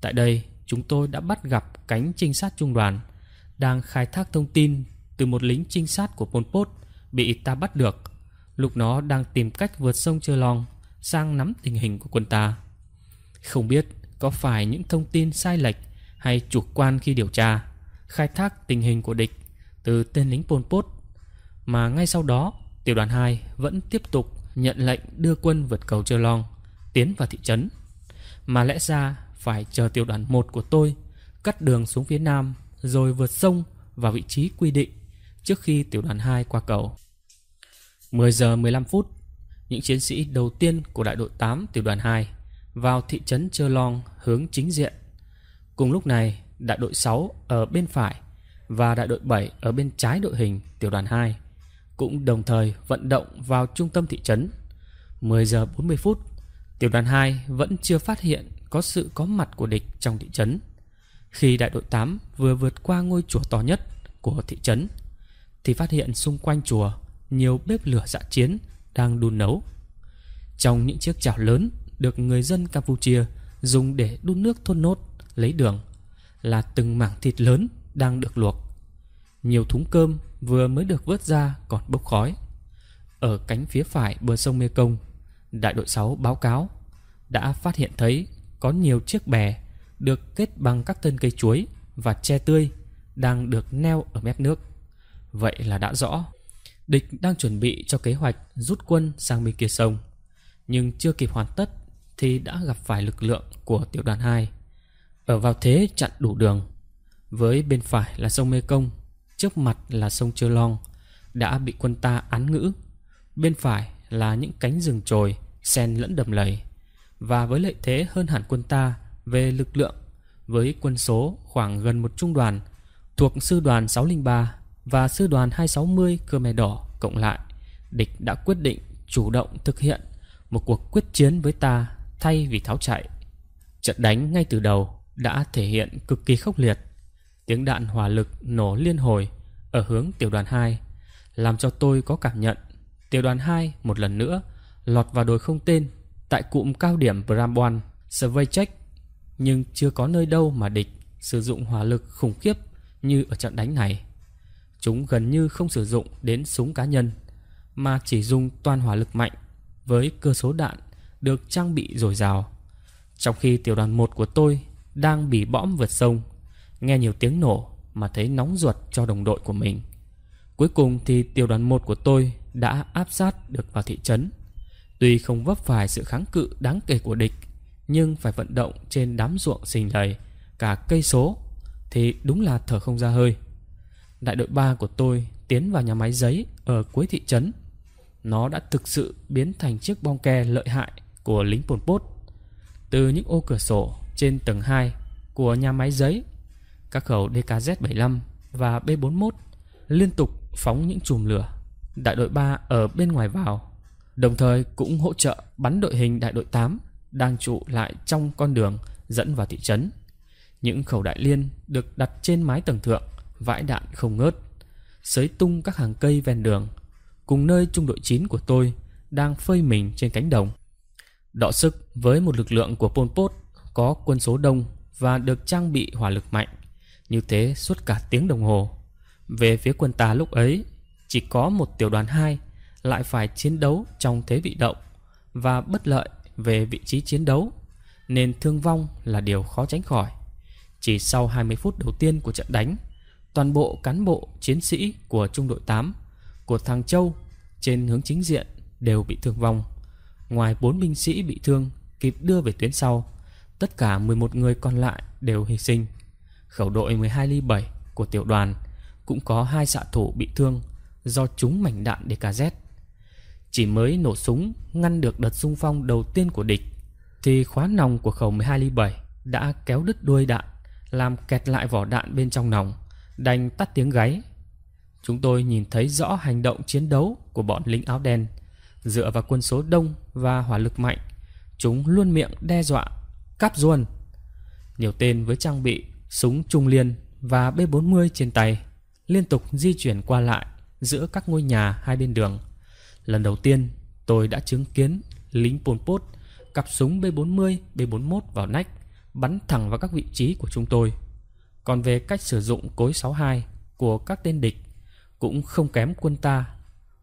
[SPEAKER 1] Tại đây, chúng tôi đã bắt gặp cánh trinh sát trung đoàn – đang khai thác thông tin từ một lính trinh sát của Pol Pot bị ta bắt được. Lúc nó đang tìm cách vượt sông Chơ Long sang nắm tình hình của quân ta. Không biết có phải những thông tin sai lệch hay chủ quan khi điều tra, khai thác tình hình của địch từ tên lính Pol Pot mà ngay sau đó tiểu đoàn 2 vẫn tiếp tục nhận lệnh đưa quân vượt cầu Chơ Long tiến vào thị trấn. Mà lẽ ra phải chờ tiểu đoàn 1 của tôi cắt đường xuống phía nam rồi vượt sông vào vị trí quy định trước khi tiểu đoàn 2 qua cầu. 10 giờ 15 phút, những chiến sĩ đầu tiên của đại đội 8 tiểu đoàn 2 vào thị trấn Chơ Long hướng chính diện. Cùng lúc này, đại đội 6 ở bên phải và đại đội 7 ở bên trái đội hình tiểu đoàn 2 cũng đồng thời vận động vào trung tâm thị trấn. 10 giờ 40 phút, tiểu đoàn 2 vẫn chưa phát hiện có sự có mặt của địch trong thị trấn. Khi đại đội 8 vừa vượt qua ngôi chùa to nhất của thị trấn Thì phát hiện xung quanh chùa nhiều bếp lửa dạ chiến đang đun nấu Trong những chiếc chảo lớn được người dân Campuchia dùng để đun nước thôn nốt lấy đường Là từng mảng thịt lớn đang được luộc Nhiều thúng cơm vừa mới được vớt ra còn bốc khói Ở cánh phía phải bờ sông mekong, Đại đội 6 báo cáo đã phát hiện thấy có nhiều chiếc bè được kết bằng các thân cây chuối và tre tươi đang được neo ở mép nước. Vậy là đã rõ, địch đang chuẩn bị cho kế hoạch rút quân sang bên kia sông. Nhưng chưa kịp hoàn tất thì đã gặp phải lực lượng của tiểu đoàn 2. Ở vào thế chặn đủ đường, với bên phải là sông Mê Công, trước mặt là sông Chơ Long, đã bị quân ta án ngữ. Bên phải là những cánh rừng trồi, sen lẫn đầm lầy. Và với lợi thế hơn hẳn quân ta, về lực lượng với quân số khoảng gần một trung đoàn thuộc sư đoàn 603 và sư đoàn 260 mè Đỏ cộng lại, địch đã quyết định chủ động thực hiện một cuộc quyết chiến với ta thay vì tháo chạy. Trận đánh ngay từ đầu đã thể hiện cực kỳ khốc liệt. Tiếng đạn hỏa lực nổ liên hồi ở hướng tiểu đoàn 2 làm cho tôi có cảm nhận tiểu đoàn 2 một lần nữa lọt vào đồi không tên tại cụm cao điểm survey Svejcek nhưng chưa có nơi đâu mà địch sử dụng hỏa lực khủng khiếp như ở trận đánh này. Chúng gần như không sử dụng đến súng cá nhân, mà chỉ dùng toàn hỏa lực mạnh với cơ số đạn được trang bị dồi dào. Trong khi tiểu đoàn 1 của tôi đang bị bõm vượt sông, nghe nhiều tiếng nổ mà thấy nóng ruột cho đồng đội của mình. Cuối cùng thì tiểu đoàn 1 của tôi đã áp sát được vào thị trấn. Tuy không vấp phải sự kháng cự đáng kể của địch, nhưng phải vận động trên đám ruộng xình lầy cả cây số thì đúng là thở không ra hơi. Đại đội ba của tôi tiến vào nhà máy giấy ở cuối thị trấn. Nó đã thực sự biến thành chiếc bong ke lợi hại của lính pồn pốt. Từ những ô cửa sổ trên tầng 2 của nhà máy giấy, các khẩu DKZ-75 và B-41 liên tục phóng những chùm lửa. Đại đội 3 ở bên ngoài vào, đồng thời cũng hỗ trợ bắn đội hình đại đội 8 đang trụ lại trong con đường dẫn vào thị trấn. Những khẩu đại liên được đặt trên mái tầng thượng, vãi đạn không ngớt, sới tung các hàng cây ven đường, cùng nơi trung đội 9 của tôi đang phơi mình trên cánh đồng. Đọ sức với một lực lượng của Pol Pot có quân số đông và được trang bị hỏa lực mạnh, như thế suốt cả tiếng đồng hồ. Về phía quân ta lúc ấy, chỉ có một tiểu đoàn 2 lại phải chiến đấu trong thế bị động và bất lợi về vị trí chiến đấu nên thương vong là điều khó tránh khỏi. Chỉ sau 20 phút đầu tiên của trận đánh, toàn bộ cán bộ chiến sĩ của trung đội 8 của Thằng Châu trên hướng chính diện đều bị thương vong. Ngoài 4 binh sĩ bị thương kịp đưa về tuyến sau, tất cả 11 người còn lại đều hy sinh. Khẩu đội 12 ly 7 của tiểu đoàn cũng có hai xạ thủ bị thương do trúng mảnh đạn DKZ. Chỉ mới nổ súng ngăn được đợt xung phong đầu tiên của địch Thì khóa nòng của khẩu 12 ly 7 đã kéo đứt đuôi đạn Làm kẹt lại vỏ đạn bên trong nòng Đành tắt tiếng gáy Chúng tôi nhìn thấy rõ hành động chiến đấu của bọn lính áo đen Dựa vào quân số đông và hỏa lực mạnh Chúng luôn miệng đe dọa Cắp ruồn Nhiều tên với trang bị Súng trung liên và B40 trên tay Liên tục di chuyển qua lại Giữa các ngôi nhà hai bên đường Lần đầu tiên, tôi đã chứng kiến lính Pol Pot cặp súng B40, B41 vào nách bắn thẳng vào các vị trí của chúng tôi. Còn về cách sử dụng cối 62 của các tên địch cũng không kém quân ta.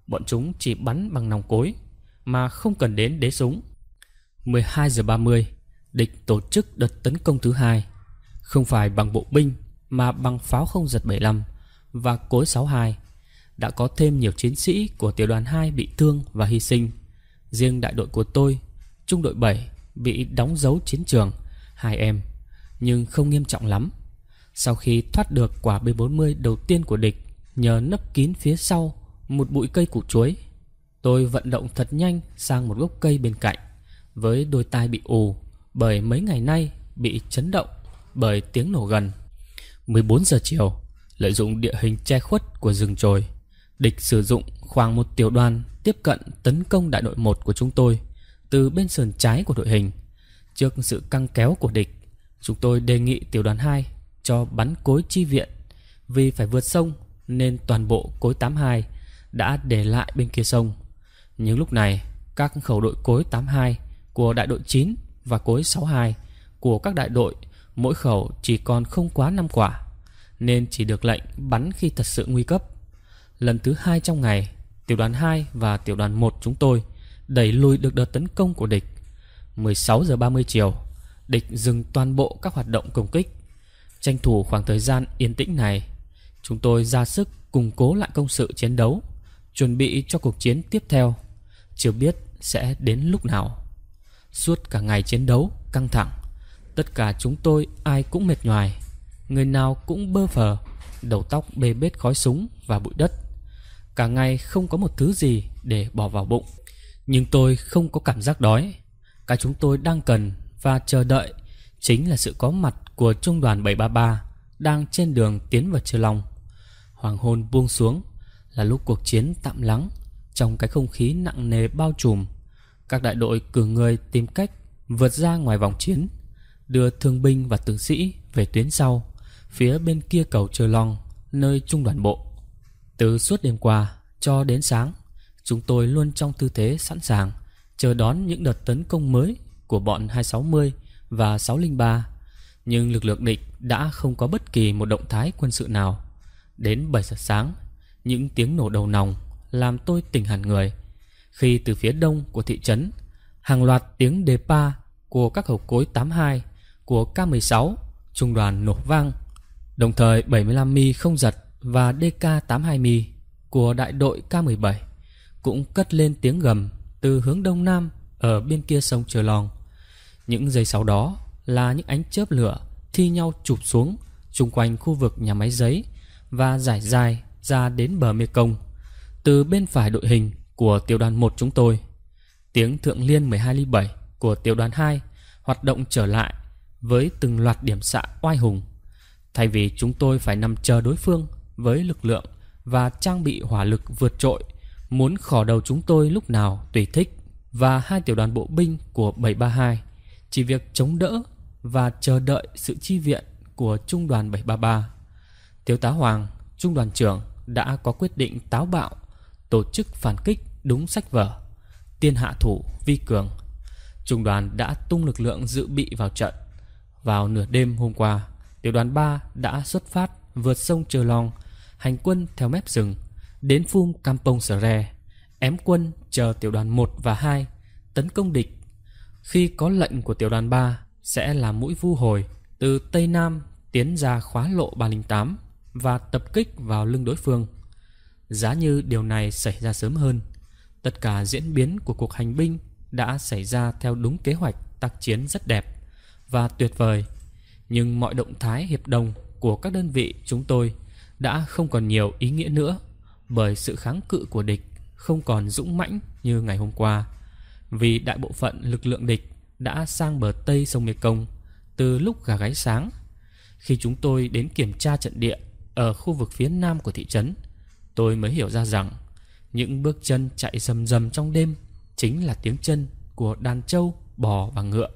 [SPEAKER 1] Bọn chúng chỉ bắn bằng nòng cối mà không cần đến đế súng. 12 giờ 30, địch tổ chức đợt tấn công thứ hai, không phải bằng bộ binh mà bằng pháo không giật 75 và cối 62 đã có thêm nhiều chiến sĩ của tiểu đoàn 2 bị thương và hy sinh. Riêng đại đội của tôi, trung đội 7 bị đóng dấu chiến trường, hai em, nhưng không nghiêm trọng lắm. Sau khi thoát được quả B40 đầu tiên của địch nhờ nấp kín phía sau một bụi cây củ chuối, tôi vận động thật nhanh sang một gốc cây bên cạnh với đôi tai bị ù bởi mấy ngày nay bị chấn động bởi tiếng nổ gần. 14 giờ chiều, lợi dụng địa hình che khuất của rừng trồi, Địch sử dụng khoảng một tiểu đoàn tiếp cận tấn công đại đội 1 của chúng tôi từ bên sườn trái của đội hình. Trước sự căng kéo của địch, chúng tôi đề nghị tiểu đoàn 2 cho bắn cối chi viện. Vì phải vượt sông nên toàn bộ cối 82 đã để lại bên kia sông. Nhưng lúc này, các khẩu đội cối 82 của đại đội 9 và cối 62 của các đại đội mỗi khẩu chỉ còn không quá 5 quả, nên chỉ được lệnh bắn khi thật sự nguy cấp. Lần thứ hai trong ngày, tiểu đoàn 2 và tiểu đoàn 1 chúng tôi đẩy lùi được đợt tấn công của địch. 16 giờ 30 chiều, địch dừng toàn bộ các hoạt động công kích. Tranh thủ khoảng thời gian yên tĩnh này, chúng tôi ra sức củng cố lại công sự chiến đấu, chuẩn bị cho cuộc chiến tiếp theo. Chưa biết sẽ đến lúc nào. Suốt cả ngày chiến đấu căng thẳng, tất cả chúng tôi ai cũng mệt nhoài, người nào cũng bơ phờ, đầu tóc bê bết khói súng và bụi đất cả ngày không có một thứ gì để bỏ vào bụng. Nhưng tôi không có cảm giác đói. Cái chúng tôi đang cần và chờ đợi chính là sự có mặt của trung đoàn 733 đang trên đường tiến vào Trư Long. Hoàng hôn buông xuống là lúc cuộc chiến tạm lắng trong cái không khí nặng nề bao trùm. Các đại đội cử người tìm cách vượt ra ngoài vòng chiến, đưa thương binh và tướng sĩ về tuyến sau, phía bên kia cầu Trư Long, nơi trung đoàn bộ. Từ suốt đêm qua cho đến sáng, chúng tôi luôn trong tư thế sẵn sàng chờ đón những đợt tấn công mới của bọn 260 và 603, nhưng lực lượng địch đã không có bất kỳ một động thái quân sự nào. Đến 7 giờ sáng, những tiếng nổ đầu nòng làm tôi tỉnh hẳn người. Khi từ phía đông của thị trấn, hàng loạt tiếng đề pa của các hậu cối 82 của K-16 trung đoàn nổ vang, đồng thời 75 mi không giật và DK82Mi của đại đội K17 cũng cất lên tiếng gầm từ hướng đông nam ở bên kia sông Trờ Long. Những giây sau đó là những ánh chớp lửa thi nhau chụp xuống chung quanh khu vực nhà máy giấy và giải dài ra đến bờ Mê Công từ bên phải đội hình của tiểu đoàn 1 chúng tôi. Tiếng thượng liên 12 ly 7 của tiểu đoàn 2 hoạt động trở lại với từng loạt điểm xạ oai hùng. Thay vì chúng tôi phải nằm chờ đối phương với lực lượng và trang bị hỏa lực vượt trội, muốn khỏ đầu chúng tôi lúc nào tùy thích và hai tiểu đoàn bộ binh của 732 chỉ việc chống đỡ và chờ đợi sự chi viện của trung đoàn 733. Thiếu tá Hoàng, trung đoàn trưởng đã có quyết định táo bạo tổ chức phản kích đúng sách vở, tiên hạ thủ vi cường. Trung đoàn đã tung lực lượng dự bị vào trận. Vào nửa đêm hôm qua, tiểu đoàn 3 đã xuất phát vượt sông Trơ Long hành quân theo mép rừng, đến phum Campong sere ém quân chờ tiểu đoàn 1 và 2, tấn công địch. Khi có lệnh của tiểu đoàn 3 sẽ là mũi vu hồi từ Tây Nam tiến ra khóa lộ 308 và tập kích vào lưng đối phương. Giá như điều này xảy ra sớm hơn, tất cả diễn biến của cuộc hành binh đã xảy ra theo đúng kế hoạch tác chiến rất đẹp và tuyệt vời. Nhưng mọi động thái hiệp đồng của các đơn vị chúng tôi đã không còn nhiều ý nghĩa nữa bởi sự kháng cự của địch không còn dũng mãnh như ngày hôm qua vì đại bộ phận lực lượng địch đã sang bờ tây sông Mekong từ lúc gà gáy sáng. Khi chúng tôi đến kiểm tra trận địa ở khu vực phía nam của thị trấn, tôi mới hiểu ra rằng những bước chân chạy rầm rầm trong đêm chính là tiếng chân của đàn trâu, bò và ngựa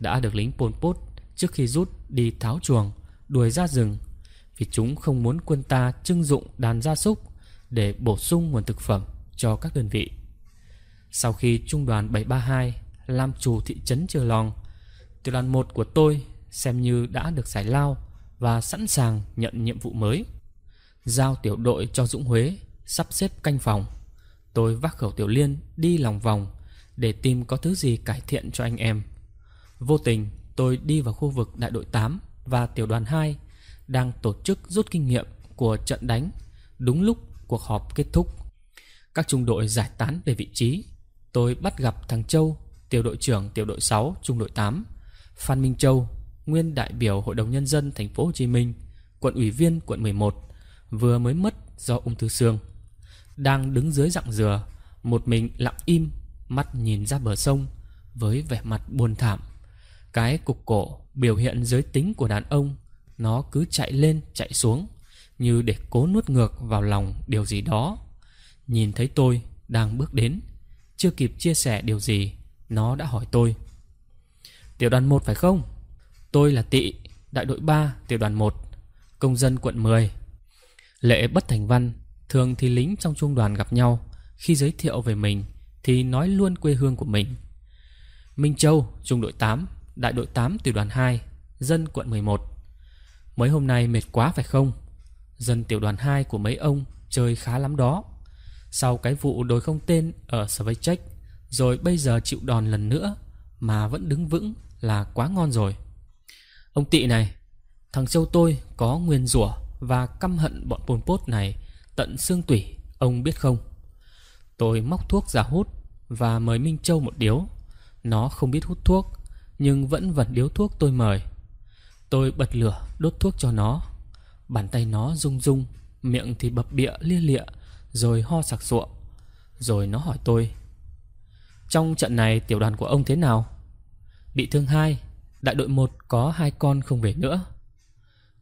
[SPEAKER 1] đã được lính Pol Pot trước khi rút đi tháo chuồng, đuổi ra rừng vì chúng không muốn quân ta trưng dụng đàn gia súc để bổ sung nguồn thực phẩm cho các đơn vị. Sau khi trung đoàn 732 làm chủ thị trấn Trường Long, tiểu đoàn 1 của tôi xem như đã được giải lao và sẵn sàng nhận nhiệm vụ mới. Giao tiểu đội cho Dũng Huế sắp xếp canh phòng. Tôi vác khẩu tiểu liên đi lòng vòng để tìm có thứ gì cải thiện cho anh em. Vô tình tôi đi vào khu vực đại đội 8 và tiểu đoàn 2 đang tổ chức rút kinh nghiệm của trận đánh đúng lúc cuộc họp kết thúc. Các trung đội giải tán về vị trí. Tôi bắt gặp thằng Châu, tiểu đội trưởng tiểu đội 6, trung đội 8, Phan Minh Châu, nguyên đại biểu Hội đồng nhân dân thành phố Hồ Chí Minh, quận ủy viên quận 11, vừa mới mất do ung thư xương. Đang đứng dưới rặng dừa, một mình lặng im, mắt nhìn ra bờ sông với vẻ mặt buồn thảm. Cái cục cổ biểu hiện giới tính của đàn ông nó cứ chạy lên chạy xuống Như để cố nuốt ngược vào lòng điều gì đó Nhìn thấy tôi đang bước đến Chưa kịp chia sẻ điều gì Nó đã hỏi tôi Tiểu đoàn một phải không? Tôi là Tị, đại đội ba tiểu đoàn một Công dân quận mười Lệ bất thành văn Thường thì lính trong trung đoàn gặp nhau Khi giới thiệu về mình Thì nói luôn quê hương của mình Minh Châu, trung đội tám đại đội tám tiểu đoàn hai Dân quận mười một Mấy hôm nay mệt quá phải không? Dân tiểu đoàn 2 của mấy ông chơi khá lắm đó. Sau cái vụ đối không tên ở Svechek, rồi bây giờ chịu đòn lần nữa mà vẫn đứng vững là quá ngon rồi. Ông Tị này, thằng châu tôi có nguyên rủa và căm hận bọn Pol Pot này tận xương tủy, ông biết không? Tôi móc thuốc ra hút và mời Minh Châu một điếu. Nó không biết hút thuốc, nhưng vẫn vẫn điếu thuốc tôi mời. Tôi bật lửa đốt thuốc cho nó. Bàn tay nó rung rung, miệng thì bập bịa lia lịa, rồi ho sặc sụa. Rồi nó hỏi tôi. Trong trận này tiểu đoàn của ông thế nào? Bị thương hai, đại đội một có hai con không về nữa.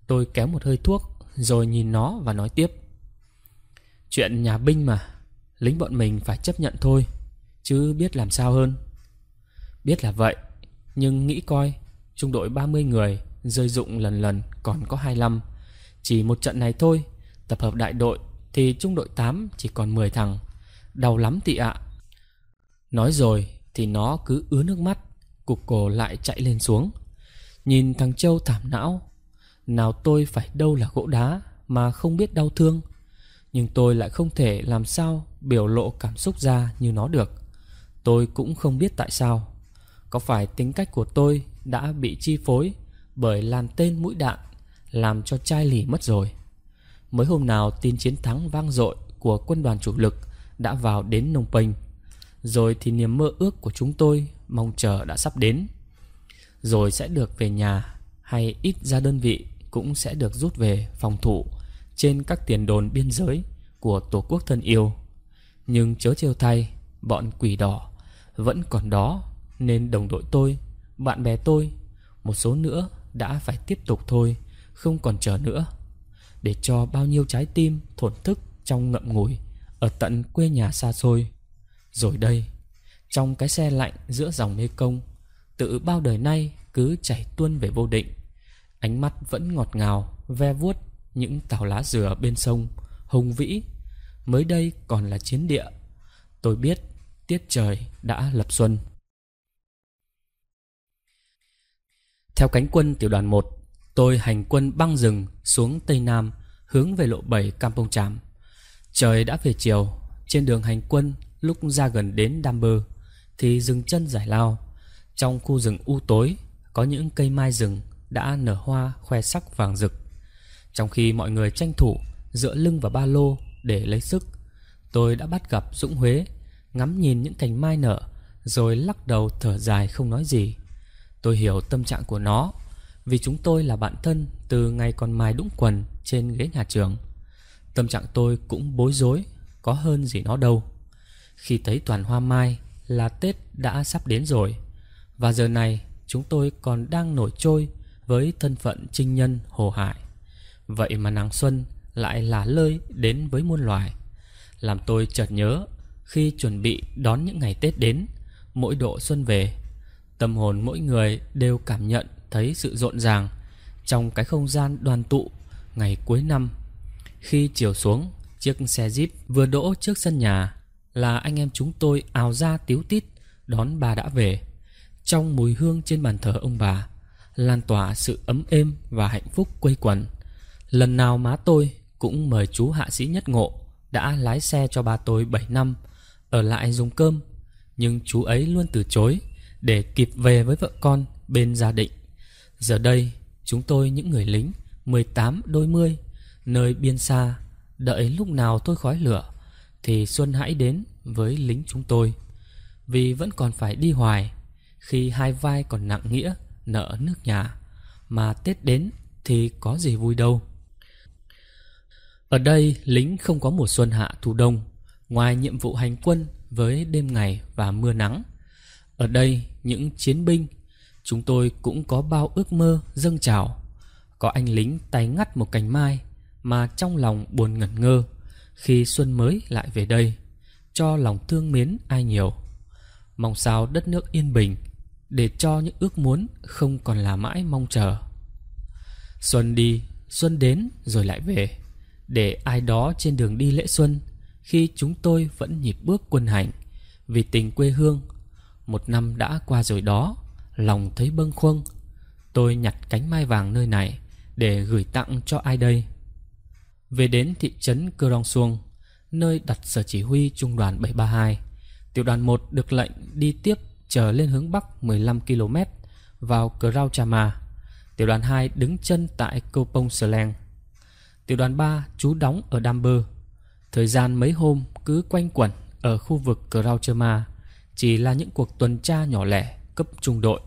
[SPEAKER 1] Tôi kéo một hơi thuốc, rồi nhìn nó và nói tiếp. Chuyện nhà binh mà, lính bọn mình phải chấp nhận thôi, chứ biết làm sao hơn. Biết là vậy, nhưng nghĩ coi, trung đội 30 người rơi dụng lần lần còn có 25. Chỉ một trận này thôi, tập hợp đại đội thì trung đội 8 chỉ còn 10 thằng. Đau lắm tị ạ. Nói rồi thì nó cứ ứa nước mắt, cục cổ lại chạy lên xuống. Nhìn thằng Châu thảm não, nào tôi phải đâu là gỗ đá mà không biết đau thương. Nhưng tôi lại không thể làm sao biểu lộ cảm xúc ra như nó được. Tôi cũng không biết tại sao. Có phải tính cách của tôi đã bị chi phối bởi làm tên mũi đạn làm cho chai lì mất rồi. Mới hôm nào tin chiến thắng vang dội của quân đoàn chủ lực đã vào đến Nông Penh, rồi thì niềm mơ ước của chúng tôi mong chờ đã sắp đến. Rồi sẽ được về nhà hay ít ra đơn vị cũng sẽ được rút về phòng thủ trên các tiền đồn biên giới của Tổ quốc thân yêu. Nhưng chớ trêu thay, bọn quỷ đỏ vẫn còn đó nên đồng đội tôi, bạn bè tôi, một số nữa đã phải tiếp tục thôi Không còn chờ nữa Để cho bao nhiêu trái tim thổn thức trong ngậm ngùi Ở tận quê nhà xa xôi Rồi đây Trong cái xe lạnh giữa dòng mê công Tự bao đời nay cứ chảy tuôn về vô định Ánh mắt vẫn ngọt ngào Ve vuốt những tàu lá dừa bên sông Hùng vĩ Mới đây còn là chiến địa Tôi biết tiết trời đã lập xuân Theo cánh quân tiểu đoàn 1, tôi hành quân băng rừng xuống Tây Nam hướng về lộ 7 Campong Chám. Trời đã về chiều, trên đường hành quân lúc ra gần đến Đam Bơ thì dừng chân giải lao. Trong khu rừng u tối có những cây mai rừng đã nở hoa khoe sắc vàng rực. Trong khi mọi người tranh thủ dựa lưng vào ba lô để lấy sức, tôi đã bắt gặp Dũng Huế, ngắm nhìn những cành mai nở rồi lắc đầu thở dài không nói gì. Tôi hiểu tâm trạng của nó Vì chúng tôi là bạn thân Từ ngày còn mài đũng quần trên ghế nhà trường Tâm trạng tôi cũng bối rối Có hơn gì nó đâu Khi thấy toàn hoa mai Là Tết đã sắp đến rồi Và giờ này chúng tôi còn đang nổi trôi Với thân phận trinh nhân hồ hải Vậy mà nắng Xuân lại là lơi đến với muôn loài Làm tôi chợt nhớ Khi chuẩn bị đón những ngày Tết đến Mỗi độ xuân về Tâm hồn mỗi người đều cảm nhận thấy sự rộn ràng trong cái không gian đoàn tụ ngày cuối năm. Khi chiều xuống, chiếc xe Jeep vừa đỗ trước sân nhà là anh em chúng tôi ào ra tiếu tít đón bà đã về. Trong mùi hương trên bàn thờ ông bà lan tỏa sự ấm êm và hạnh phúc quây quần. Lần nào má tôi cũng mời chú hạ sĩ nhất ngộ đã lái xe cho bà tôi 7 năm ở lại dùng cơm nhưng chú ấy luôn từ chối để kịp về với vợ con bên gia định. Giờ đây, chúng tôi những người lính 18 đôi mươi nơi biên xa đợi lúc nào tôi khói lửa thì Xuân hãy đến với lính chúng tôi. Vì vẫn còn phải đi hoài khi hai vai còn nặng nghĩa nợ nước nhà mà Tết đến thì có gì vui đâu. Ở đây lính không có mùa xuân hạ thu đông Ngoài nhiệm vụ hành quân với đêm ngày và mưa nắng Ở đây những chiến binh Chúng tôi cũng có bao ước mơ dâng trào Có anh lính tay ngắt một cành mai Mà trong lòng buồn ngẩn ngơ Khi xuân mới lại về đây Cho lòng thương mến ai nhiều Mong sao đất nước yên bình Để cho những ước muốn không còn là mãi mong chờ Xuân đi, xuân đến rồi lại về Để ai đó trên đường đi lễ xuân Khi chúng tôi vẫn nhịp bước quân hành Vì tình quê hương một năm đã qua rồi đó Lòng thấy bâng khuâng Tôi nhặt cánh mai vàng nơi này Để gửi tặng cho ai đây Về đến thị trấn Cơ Rong Suông Nơi đặt sở chỉ huy trung đoàn 732 Tiểu đoàn 1 được lệnh đi tiếp Trở lên hướng Bắc 15 km Vào Cờ rau Chà Mà Tiểu đoàn 2 đứng chân tại Cô Pông Sờ Leng Tiểu đoàn 3 trú đóng ở Đam Bơ Thời gian mấy hôm cứ quanh quẩn ở khu vực Cờ rau Chơ Ma chỉ là những cuộc tuần tra nhỏ lẻ cấp trung đội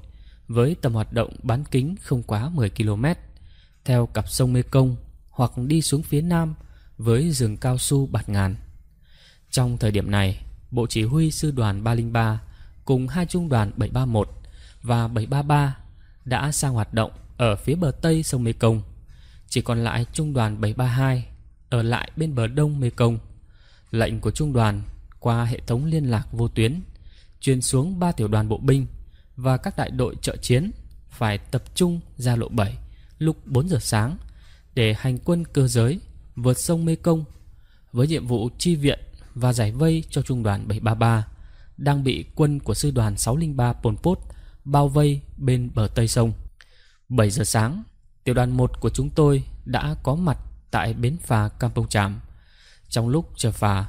[SPEAKER 1] với tầm hoạt động bán kính không quá 10 km theo cặp sông Mekong hoặc đi xuống phía nam với rừng cao su bạt ngàn. Trong thời điểm này, Bộ Chỉ huy Sư đoàn 303 cùng hai trung đoàn 731 và 733 đã sang hoạt động ở phía bờ tây sông Mekong. Chỉ còn lại trung đoàn 732 ở lại bên bờ đông Mekong. Lệnh của trung đoàn qua hệ thống liên lạc vô tuyến chuyên xuống ba tiểu đoàn bộ binh và các đại đội trợ chiến phải tập trung ra lộ 7 lúc 4 giờ sáng để hành quân cơ giới vượt sông Mê Công với nhiệm vụ chi viện và giải vây cho trung đoàn 733 đang bị quân của sư đoàn 603 Pol Pot bao vây bên bờ Tây Sông. 7 giờ sáng, tiểu đoàn 1 của chúng tôi đã có mặt tại bến phà Campong Tràm. Trong lúc chờ phà,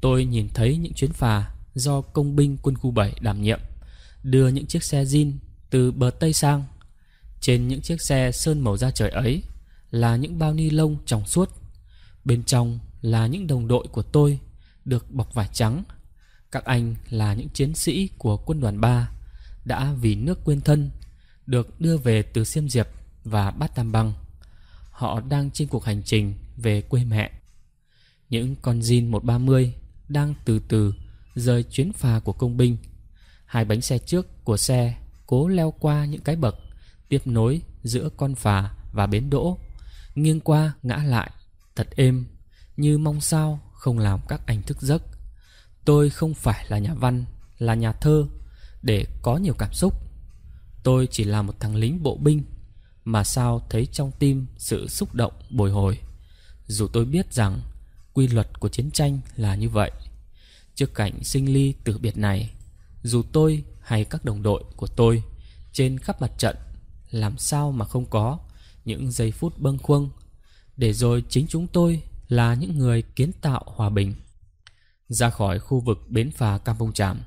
[SPEAKER 1] tôi nhìn thấy những chuyến phà do công binh quân khu 7 đảm nhiệm, đưa những chiếc xe zin từ bờ Tây sang. Trên những chiếc xe sơn màu da trời ấy là những bao ni lông trong suốt. Bên trong là những đồng đội của tôi được bọc vải trắng. Các anh là những chiến sĩ của quân đoàn 3 đã vì nước quên thân được đưa về từ Xiêm Diệp và Bát Tam Băng. Họ đang trên cuộc hành trình về quê mẹ. Những con zin 130 đang từ từ rời chuyến phà của công binh. Hai bánh xe trước của xe cố leo qua những cái bậc tiếp nối giữa con phà và bến đỗ, nghiêng qua ngã lại, thật êm, như mong sao không làm các anh thức giấc. Tôi không phải là nhà văn, là nhà thơ để có nhiều cảm xúc. Tôi chỉ là một thằng lính bộ binh mà sao thấy trong tim sự xúc động bồi hồi. Dù tôi biết rằng quy luật của chiến tranh là như vậy, trước cảnh sinh ly tử biệt này dù tôi hay các đồng đội của tôi trên khắp mặt trận làm sao mà không có những giây phút bâng khuâng để rồi chính chúng tôi là những người kiến tạo hòa bình ra khỏi khu vực bến phà Campong Tràm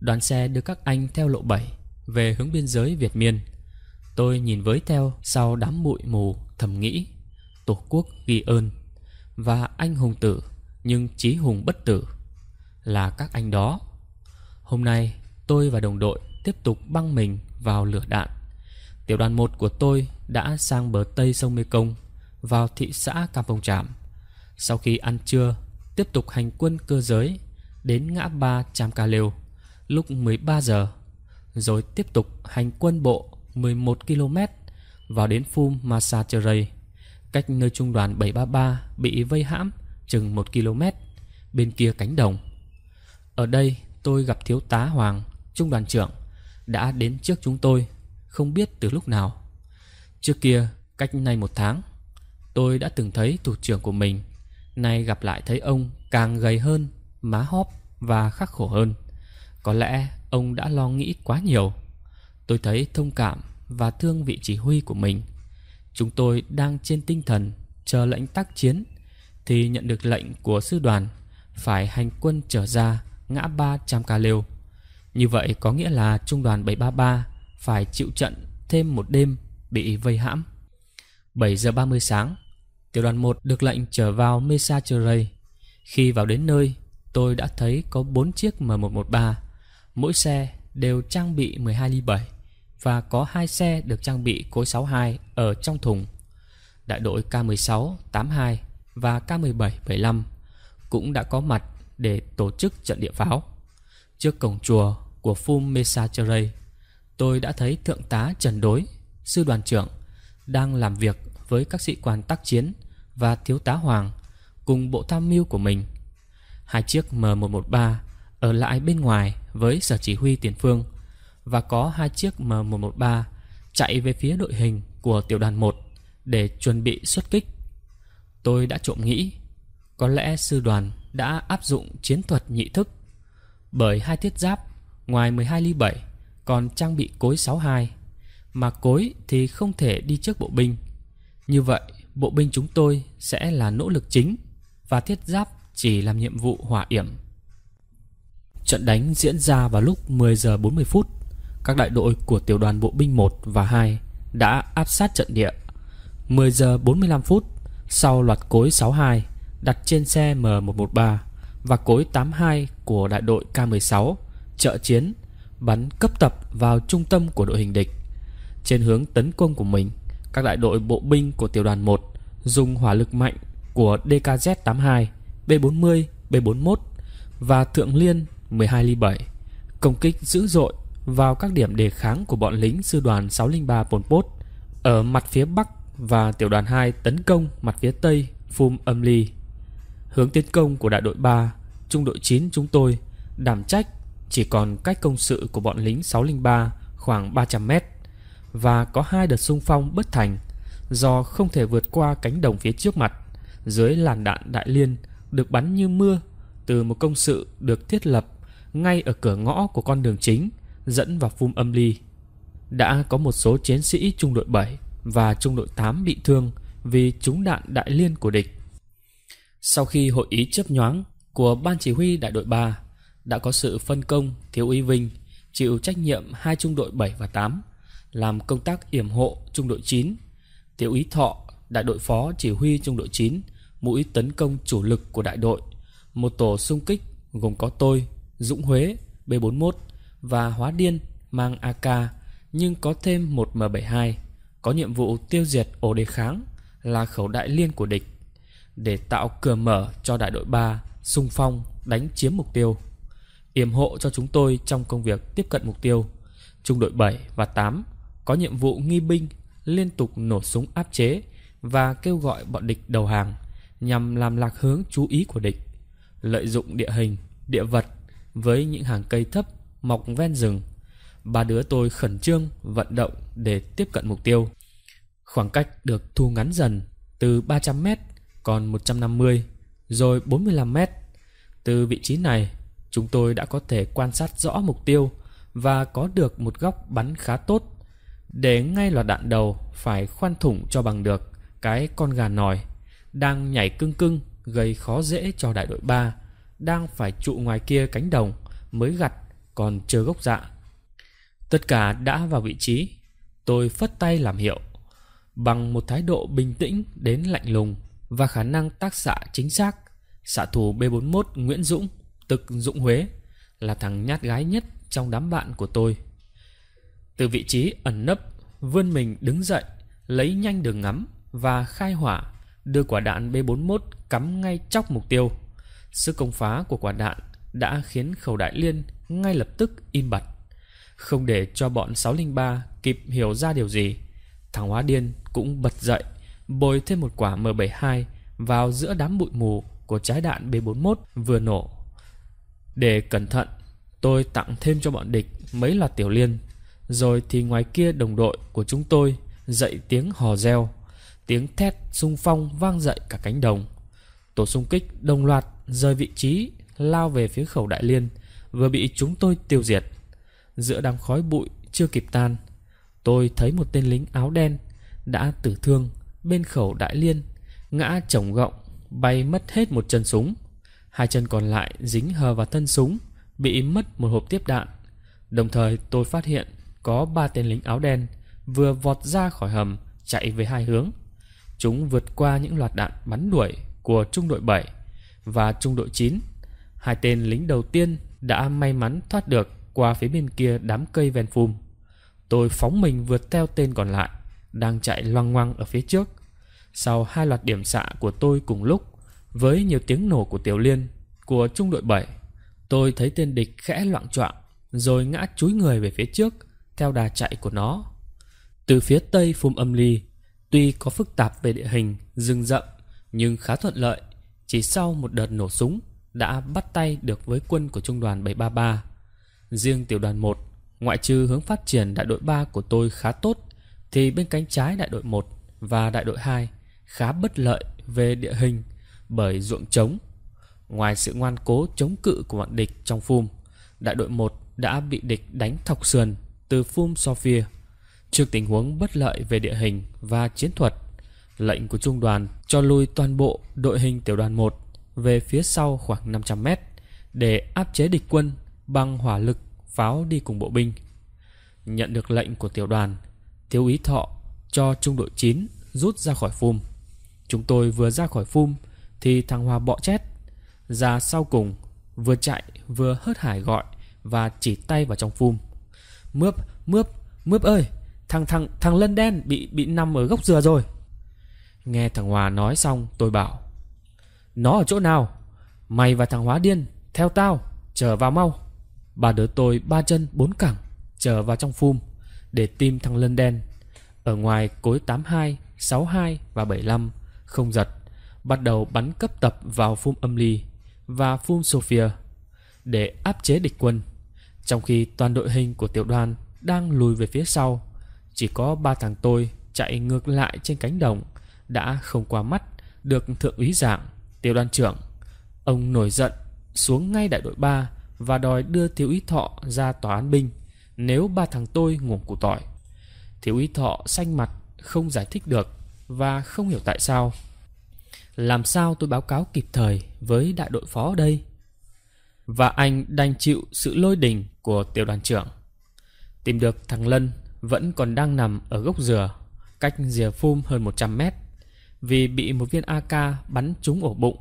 [SPEAKER 1] đoàn xe đưa các anh theo lộ 7 về hướng biên giới Việt Miên tôi nhìn với theo sau đám bụi mù thầm nghĩ tổ quốc ghi ơn và anh hùng tử nhưng chí hùng bất tử là các anh đó. Hôm nay tôi và đồng đội tiếp tục băng mình vào lửa đạn. Tiểu đoàn 1 của tôi đã sang bờ Tây sông Mekong vào thị xã Campong Tràm. Sau khi ăn trưa, tiếp tục hành quân cơ giới đến ngã ba Cham Ca Lêu lúc 13 giờ, rồi tiếp tục hành quân bộ 11 km vào đến Phum Masacheray, cách nơi trung đoàn 733 bị vây hãm chừng 1 km bên kia cánh đồng. Ở đây tôi gặp thiếu tá Hoàng, trung đoàn trưởng, đã đến trước chúng tôi, không biết từ lúc nào. Trước kia, cách nay một tháng, tôi đã từng thấy thủ trưởng của mình, nay gặp lại thấy ông càng gầy hơn, má hóp và khắc khổ hơn. Có lẽ ông đã lo nghĩ quá nhiều. Tôi thấy thông cảm và thương vị chỉ huy của mình. Chúng tôi đang trên tinh thần chờ lệnh tác chiến thì nhận được lệnh của sư đoàn phải hành quân trở ra ngã ba trăm ca lều. Như vậy có nghĩa là trung đoàn 733 phải chịu trận thêm một đêm bị vây hãm. 7 giờ 30 sáng, tiểu đoàn 1 được lệnh trở vào Mesa Cherry. Khi vào đến nơi, tôi đã thấy có 4 chiếc M113, mỗi xe đều trang bị 12 ly 7 và có hai xe được trang bị cối 62 ở trong thùng. Đại đội K16 82 và K17 75 cũng đã có mặt để tổ chức trận địa pháo. Trước cổng chùa của Phum Mesachere, tôi đã thấy Thượng tá Trần Đối, sư đoàn trưởng, đang làm việc với các sĩ quan tác chiến và thiếu tá Hoàng cùng bộ tham mưu của mình. Hai chiếc M113 ở lại bên ngoài với sở chỉ huy tiền phương và có hai chiếc M113 chạy về phía đội hình của tiểu đoàn 1 để chuẩn bị xuất kích. Tôi đã trộm nghĩ, có lẽ sư đoàn đã áp dụng chiến thuật nhị thức. Bởi hai thiết giáp, ngoài 12 ly 7, còn trang bị cối 62, mà cối thì không thể đi trước bộ binh. Như vậy, bộ binh chúng tôi sẽ là nỗ lực chính và thiết giáp chỉ làm nhiệm vụ hỏa yểm. Trận đánh diễn ra vào lúc 10 giờ 40 phút. Các đại đội của tiểu đoàn bộ binh 1 và 2 đã áp sát trận địa. 10 giờ 45 phút, sau loạt cối 62, đặt trên xe M113 và cối 82 của đại đội K16 trợ chiến bắn cấp tập vào trung tâm của đội hình địch. Trên hướng tấn công của mình, các đại đội bộ binh của tiểu đoàn 1 dùng hỏa lực mạnh của DKZ-82, B-40, B-41 và Thượng Liên 12 ly 7 công kích dữ dội vào các điểm đề kháng của bọn lính sư đoàn 603 Pol Pot ở mặt phía Bắc và tiểu đoàn 2 tấn công mặt phía Tây Phum Âm Ly. Hướng tiến công của đại đội 3, trung đội 9 chúng tôi đảm trách chỉ còn cách công sự của bọn lính 603 khoảng 300 mét và có hai đợt xung phong bất thành do không thể vượt qua cánh đồng phía trước mặt dưới làn đạn đại liên được bắn như mưa từ một công sự được thiết lập ngay ở cửa ngõ của con đường chính dẫn vào phum âm ly. Đã có một số chiến sĩ trung đội 7 và trung đội 8 bị thương vì trúng đạn đại liên của địch. Sau khi hội ý chớp nhoáng của Ban Chỉ huy Đại đội 3 đã có sự phân công Thiếu úy Vinh chịu trách nhiệm hai trung đội 7 và 8 làm công tác yểm hộ trung đội 9. Thiếu úy Thọ, đại đội phó chỉ huy trung đội 9, mũi tấn công chủ lực của đại đội. Một tổ xung kích gồm có tôi, Dũng Huế, B41 và Hóa Điên mang AK nhưng có thêm một M72 có nhiệm vụ tiêu diệt ổ đề kháng là khẩu đại liên của địch để tạo cửa mở cho đại đội 3 xung phong đánh chiếm mục tiêu. Yểm hộ cho chúng tôi trong công việc tiếp cận mục tiêu. Trung đội 7 và 8 có nhiệm vụ nghi binh liên tục nổ súng áp chế và kêu gọi bọn địch đầu hàng nhằm làm lạc hướng chú ý của địch. Lợi dụng địa hình, địa vật với những hàng cây thấp mọc ven rừng, ba đứa tôi khẩn trương vận động để tiếp cận mục tiêu. Khoảng cách được thu ngắn dần từ 300m còn 150, rồi 45 mét. Từ vị trí này, chúng tôi đã có thể quan sát rõ mục tiêu và có được một góc bắn khá tốt. Để ngay loạt đạn đầu phải khoan thủng cho bằng được cái con gà nòi đang nhảy cưng cưng gây khó dễ cho đại đội 3 đang phải trụ ngoài kia cánh đồng mới gặt còn chưa gốc dạ. Tất cả đã vào vị trí, tôi phất tay làm hiệu. Bằng một thái độ bình tĩnh đến lạnh lùng, và khả năng tác xạ chính xác. Xạ thủ B41 Nguyễn Dũng, tức Dũng Huế, là thằng nhát gái nhất trong đám bạn của tôi. Từ vị trí ẩn nấp, vươn mình đứng dậy, lấy nhanh đường ngắm và khai hỏa, đưa quả đạn B41 cắm ngay chóc mục tiêu. Sức công phá của quả đạn đã khiến khẩu đại liên ngay lập tức im bặt. Không để cho bọn 603 kịp hiểu ra điều gì, thằng hóa điên cũng bật dậy bồi thêm một quả M72 vào giữa đám bụi mù của trái đạn B41 vừa nổ. Để cẩn thận, tôi tặng thêm cho bọn địch mấy loạt tiểu liên, rồi thì ngoài kia đồng đội của chúng tôi dậy tiếng hò reo, tiếng thét xung phong vang dậy cả cánh đồng. Tổ xung kích đồng loạt rời vị trí lao về phía khẩu đại liên vừa bị chúng tôi tiêu diệt. Giữa đám khói bụi chưa kịp tan, tôi thấy một tên lính áo đen đã tử thương bên khẩu đại liên, ngã chồng gọng, bay mất hết một chân súng. Hai chân còn lại dính hờ vào thân súng, bị mất một hộp tiếp đạn. Đồng thời tôi phát hiện có ba tên lính áo đen vừa vọt ra khỏi hầm chạy về hai hướng. Chúng vượt qua những loạt đạn bắn đuổi của trung đội 7 và trung đội 9. Hai tên lính đầu tiên đã may mắn thoát được qua phía bên kia đám cây ven phùm. Tôi phóng mình vượt theo tên còn lại đang chạy loang ngoang ở phía trước. Sau hai loạt điểm xạ của tôi cùng lúc, với nhiều tiếng nổ của Tiểu Liên, của trung đội 7, tôi thấy tên địch khẽ loạn choạng rồi ngã chúi người về phía trước theo đà chạy của nó. Từ phía tây phum âm ly, tuy có phức tạp về địa hình, rừng rậm nhưng khá thuận lợi, chỉ sau một đợt nổ súng đã bắt tay được với quân của trung đoàn 733. Riêng tiểu đoàn 1, ngoại trừ hướng phát triển đại đội 3 của tôi khá tốt, thì bên cánh trái đại đội 1 và đại đội 2 khá bất lợi về địa hình bởi ruộng trống. Ngoài sự ngoan cố chống cự của bọn địch trong phum, đại đội 1 đã bị địch đánh thọc sườn từ phum Sofia. Trước tình huống bất lợi về địa hình và chiến thuật, lệnh của trung đoàn cho lui toàn bộ đội hình tiểu đoàn 1 về phía sau khoảng 500 mét để áp chế địch quân bằng hỏa lực pháo đi cùng bộ binh. Nhận được lệnh của tiểu đoàn, Thiếu úy Thọ cho trung đội 9 rút ra khỏi phum. Chúng tôi vừa ra khỏi phum thì thằng Hòa bọ chét. Ra sau cùng vừa chạy vừa hớt hải gọi và chỉ tay vào trong phum. Mướp, mướp, mướp ơi, thằng thằng thằng lân đen bị bị nằm ở gốc dừa rồi. Nghe thằng Hòa nói xong tôi bảo Nó ở chỗ nào? Mày và thằng Hóa điên, theo tao, chờ vào mau. bà đỡ tôi ba chân bốn cẳng, chờ vào trong phum để tim thằng Lân Đen ở ngoài cối 82, 62 và 75 không giật, bắt đầu bắn cấp tập vào phum âm ly và phum sophia để áp chế địch quân. Trong khi toàn đội hình của tiểu đoàn đang lùi về phía sau, chỉ có ba thằng tôi chạy ngược lại trên cánh đồng đã không qua mắt được thượng úy giảng, tiểu đoàn trưởng. Ông nổi giận xuống ngay đại đội 3 và đòi đưa thiếu úy thọ ra tòa án binh nếu ba thằng tôi ngủ củ tỏi. Thiếu úy thọ xanh mặt, không giải thích được và không hiểu tại sao. Làm sao tôi báo cáo kịp thời với đại đội phó đây? Và anh đành chịu sự lôi đình của tiểu đoàn trưởng. Tìm được thằng Lân vẫn còn đang nằm ở gốc dừa, cách dìa phum hơn 100 mét. Vì bị một viên AK bắn trúng ổ bụng,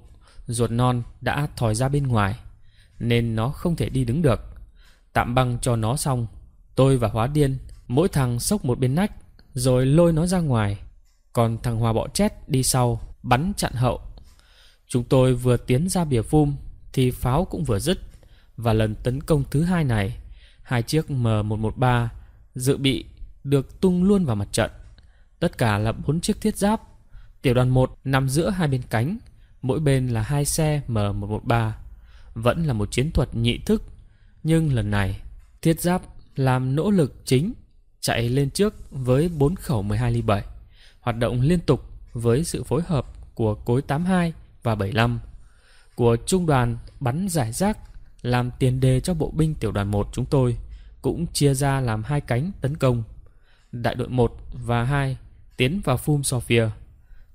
[SPEAKER 1] ruột non đã thòi ra bên ngoài, nên nó không thể đi đứng được. Tạm băng cho nó xong, Tôi và Hóa Điên mỗi thằng sốc một bên nách rồi lôi nó ra ngoài. Còn thằng Hòa Bọ Chét đi sau bắn chặn hậu. Chúng tôi vừa tiến ra bìa phum thì pháo cũng vừa dứt và lần tấn công thứ hai này hai chiếc M113 dự bị được tung luôn vào mặt trận. Tất cả là bốn chiếc thiết giáp. Tiểu đoàn 1 nằm giữa hai bên cánh, mỗi bên là hai xe M113. Vẫn là một chiến thuật nhị thức, nhưng lần này thiết giáp làm nỗ lực chính chạy lên trước với 4 khẩu 12 ly 7, hoạt động liên tục với sự phối hợp của cối 82 và 75 của trung đoàn bắn giải rác làm tiền đề cho bộ binh tiểu đoàn 1 chúng tôi cũng chia ra làm hai cánh tấn công. Đại đội 1 và 2 tiến vào phum Sofia,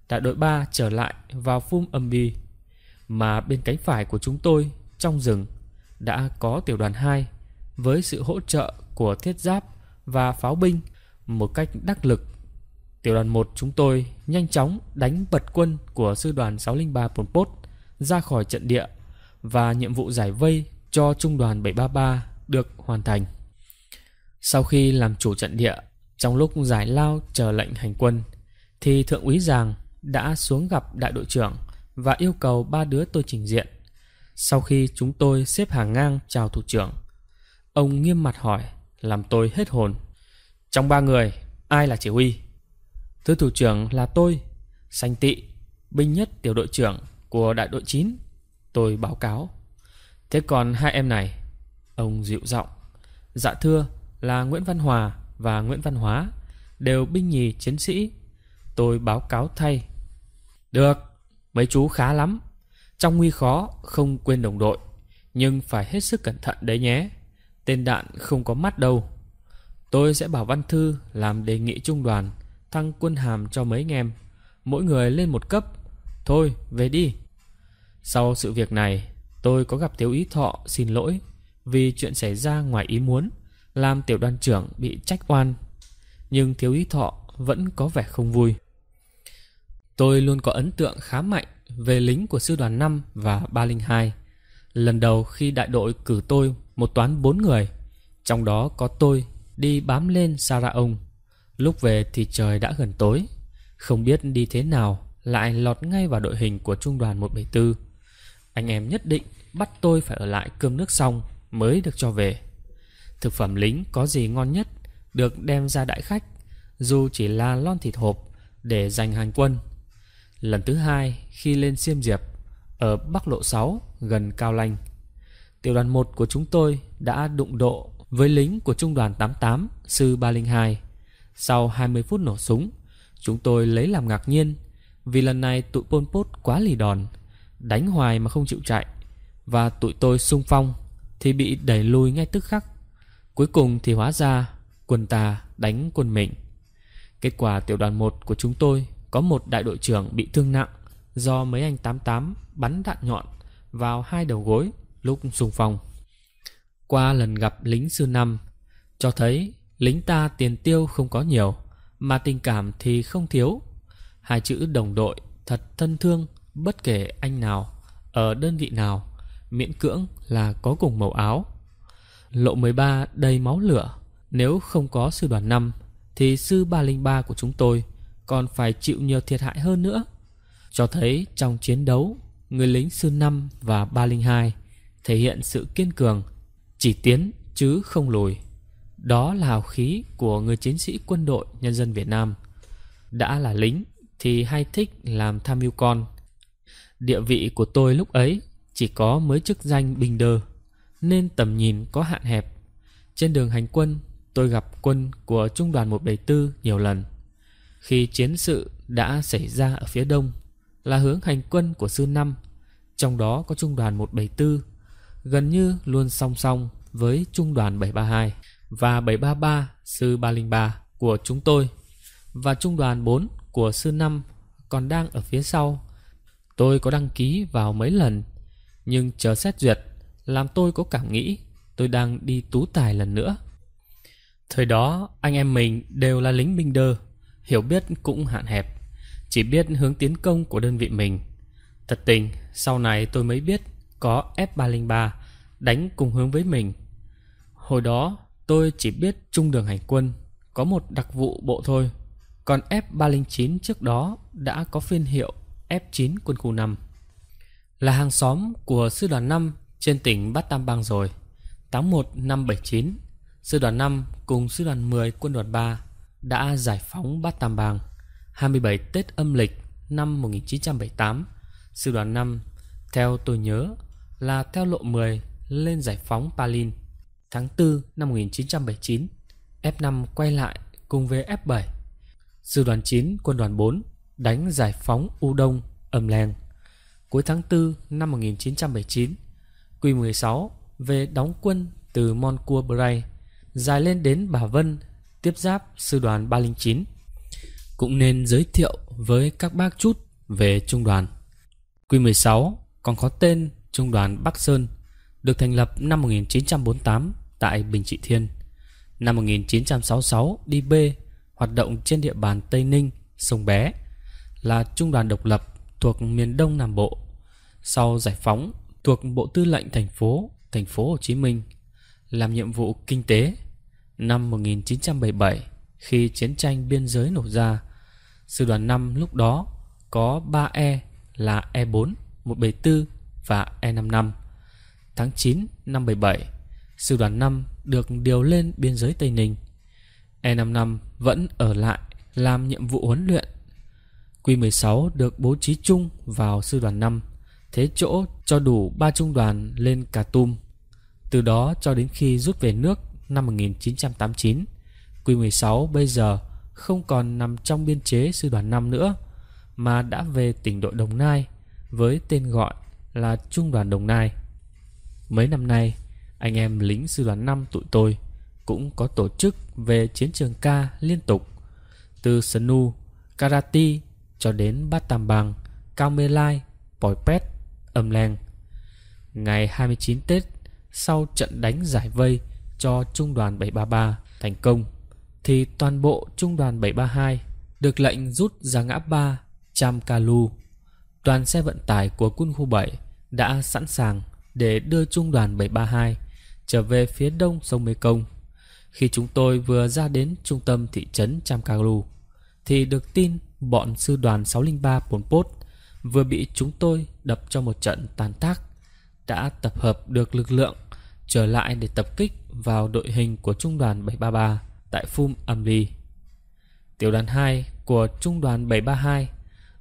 [SPEAKER 1] đại đội 3 trở lại vào phum bi mà bên cánh phải của chúng tôi trong rừng đã có tiểu đoàn 2 với sự hỗ trợ của thiết giáp và pháo binh một cách đắc lực. Tiểu đoàn 1 chúng tôi nhanh chóng đánh bật quân của sư đoàn 603 Pol Pot ra khỏi trận địa và nhiệm vụ giải vây cho trung đoàn 733 được hoàn thành. Sau khi làm chủ trận địa, trong lúc giải lao chờ lệnh hành quân, thì Thượng úy Giàng đã xuống gặp đại đội trưởng và yêu cầu ba đứa tôi trình diện. Sau khi chúng tôi xếp hàng ngang chào thủ trưởng, ông nghiêm mặt hỏi làm tôi hết hồn. Trong ba người, ai là chỉ huy? Thứ thủ trưởng là tôi, Sanh Tị, binh nhất tiểu đội trưởng của đại đội 9. Tôi báo cáo. Thế còn hai em này? Ông dịu giọng. Dạ thưa là Nguyễn Văn Hòa và Nguyễn Văn Hóa, đều binh nhì chiến sĩ. Tôi báo cáo thay. Được, mấy chú khá lắm. Trong nguy khó không quên đồng đội, nhưng phải hết sức cẩn thận đấy nhé. Tên đạn không có mắt đâu Tôi sẽ bảo Văn Thư làm đề nghị trung đoàn Thăng quân hàm cho mấy anh em Mỗi người lên một cấp Thôi về đi Sau sự việc này Tôi có gặp Tiếu Ý Thọ xin lỗi Vì chuyện xảy ra ngoài ý muốn Làm tiểu đoàn trưởng bị trách oan Nhưng Tiếu Ý Thọ vẫn có vẻ không vui Tôi luôn có ấn tượng khá mạnh Về lính của sư đoàn 5 và 302 Lần đầu khi đại đội cử tôi một toán bốn người, trong đó có tôi đi bám lên Saraong. Lúc về thì trời đã gần tối, không biết đi thế nào lại lọt ngay vào đội hình của trung đoàn 174. Anh em nhất định bắt tôi phải ở lại cơm nước xong mới được cho về. Thực phẩm lính có gì ngon nhất được đem ra đại khách, dù chỉ là lon thịt hộp để dành hành quân. Lần thứ hai khi lên Xiêm Diệp, ở Bắc Lộ 6 gần Cao Lanh. Tiểu đoàn 1 của chúng tôi đã đụng độ với lính của trung đoàn 88 sư 302. Sau 20 phút nổ súng, chúng tôi lấy làm ngạc nhiên vì lần này tụi Pol Pot quá lì đòn, đánh hoài mà không chịu chạy và tụi tôi xung phong thì bị đẩy lùi ngay tức khắc. Cuối cùng thì hóa ra quân ta đánh quân mình. Kết quả tiểu đoàn 1 của chúng tôi có một đại đội trưởng bị thương nặng do mấy anh 88 bắn đạn nhọn vào hai đầu gối lúc xung phong. Qua lần gặp lính sư năm, cho thấy lính ta tiền tiêu không có nhiều, mà tình cảm thì không thiếu. Hai chữ đồng đội thật thân thương bất kể anh nào, ở đơn vị nào, miễn cưỡng là có cùng màu áo. Lộ 13 đầy máu lửa, nếu không có sư đoàn 5 thì sư 303 của chúng tôi còn phải chịu nhiều thiệt hại hơn nữa cho thấy trong chiến đấu, người lính sư 5 và 302 thể hiện sự kiên cường, chỉ tiến chứ không lùi. Đó là hào khí của người chiến sĩ quân đội nhân dân Việt Nam. Đã là lính thì hay thích làm tham mưu con. Địa vị của tôi lúc ấy chỉ có mới chức danh bình đờ nên tầm nhìn có hạn hẹp. Trên đường hành quân, tôi gặp quân của Trung đoàn 174 nhiều lần. Khi chiến sự đã xảy ra ở phía đông, là hướng hành quân của sư năm trong đó có trung đoàn 174 gần như luôn song song với trung đoàn 732 và 733 sư 303 của chúng tôi và trung đoàn 4 của sư năm còn đang ở phía sau. Tôi có đăng ký vào mấy lần nhưng chờ xét duyệt làm tôi có cảm nghĩ tôi đang đi tú tài lần nữa. Thời đó anh em mình đều là lính binh đơ, hiểu biết cũng hạn hẹp chỉ biết hướng tiến công của đơn vị mình. Thật tình, sau này tôi mới biết có F303 đánh cùng hướng với mình. Hồi đó, tôi chỉ biết trung đường hành quân có một đặc vụ bộ thôi. Còn F309 trước đó đã có phiên hiệu F9 quân khu 5. Là hàng xóm của sư đoàn 5 trên tỉnh Bát Tam Bang rồi. Tháng 1 sư đoàn 5 cùng sư đoàn 10 quân đoàn 3 đã giải phóng Bát Tam Bang. 27 Tết âm lịch năm 1978, sư đoàn 5, theo tôi nhớ, là theo lộ 10 lên giải phóng Palin. Tháng 4 năm 1979, F5 quay lại cùng với F7. Sư đoàn 9 quân đoàn 4 đánh giải phóng U Đông, Ẩm Lèng. Cuối tháng 4 năm 1979, Q16 về đóng quân từ Moncur Bray, dài lên đến Bà Vân, tiếp giáp sư đoàn 309 cũng nên giới thiệu với các bác chút về trung đoàn. Quy 16 còn có tên Trung đoàn Bắc Sơn, được thành lập năm 1948 tại Bình Trị Thiên. Năm 1966 đi B hoạt động trên địa bàn Tây Ninh, Sông Bé là trung đoàn độc lập thuộc miền Đông Nam Bộ. Sau giải phóng thuộc Bộ Tư lệnh thành phố, thành phố Hồ Chí Minh làm nhiệm vụ kinh tế. Năm 1977 khi chiến tranh biên giới nổ ra, Sư đoàn 5 lúc đó có 3 E là E4, 174 và E55. Tháng 9 năm 77, sư đoàn 5 được điều lên biên giới Tây Ninh. E55 vẫn ở lại làm nhiệm vụ huấn luyện. Q16 được bố trí chung vào sư đoàn 5, thế chỗ cho đủ 3 trung đoàn lên Cà Tum. Từ đó cho đến khi rút về nước năm 1989, Q16 bây giờ không còn nằm trong biên chế sư đoàn 5 nữa mà đã về tỉnh đội Đồng Nai với tên gọi là Trung đoàn Đồng Nai. Mấy năm nay, anh em lính sư đoàn 5 tụi tôi cũng có tổ chức về chiến trường ca liên tục từ Snu, Karate cho đến Bát Tam bằng Cao Mê Lai, Pòi Pét, Âm Leng. Ngày 29 Tết, sau trận đánh giải vây cho Trung đoàn 733 thành công thì toàn bộ trung đoàn 732 được lệnh rút ra ngã ba Cham Kalu. Đoàn xe vận tải của quân khu 7 đã sẵn sàng để đưa trung đoàn 732 trở về phía đông sông Mê Công. Khi chúng tôi vừa ra đến trung tâm thị trấn Cham Kalu thì được tin bọn sư đoàn 603 Pol Pot vừa bị chúng tôi đập cho một trận tàn tác đã tập hợp được lực lượng trở lại để tập kích vào đội hình của trung đoàn 733 tại Phum Âm Tiểu đoàn 2 của Trung đoàn 732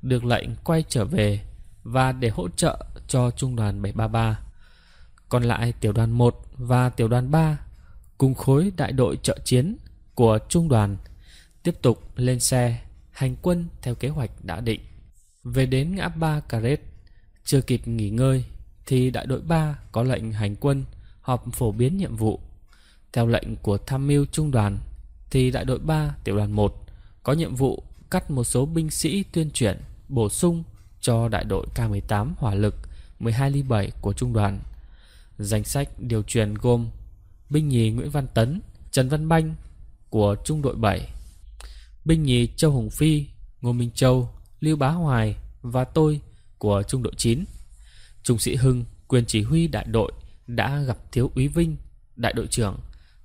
[SPEAKER 1] được lệnh quay trở về và để hỗ trợ cho Trung đoàn 733. Còn lại Tiểu đoàn 1 và Tiểu đoàn 3 cùng khối đại đội trợ chiến của Trung đoàn tiếp tục lên xe hành quân theo kế hoạch đã định. Về đến ngã ba Caret, chưa kịp nghỉ ngơi thì đại đội 3 có lệnh hành quân họp phổ biến nhiệm vụ. Theo lệnh của tham mưu trung đoàn thì đại đội 3 tiểu đoàn 1 có nhiệm vụ cắt một số binh sĩ tuyên chuyển bổ sung cho đại đội K18 hỏa lực 12 ly 7 của trung đoàn. Danh sách điều truyền gồm binh nhì Nguyễn Văn Tấn, Trần Văn Banh của trung đội 7, binh nhì Châu hùng Phi, Ngô Minh Châu, Lưu Bá Hoài và tôi của trung đội 9. Trung sĩ Hưng, quyền chỉ huy đại đội đã gặp thiếu úy Vinh, đại đội trưởng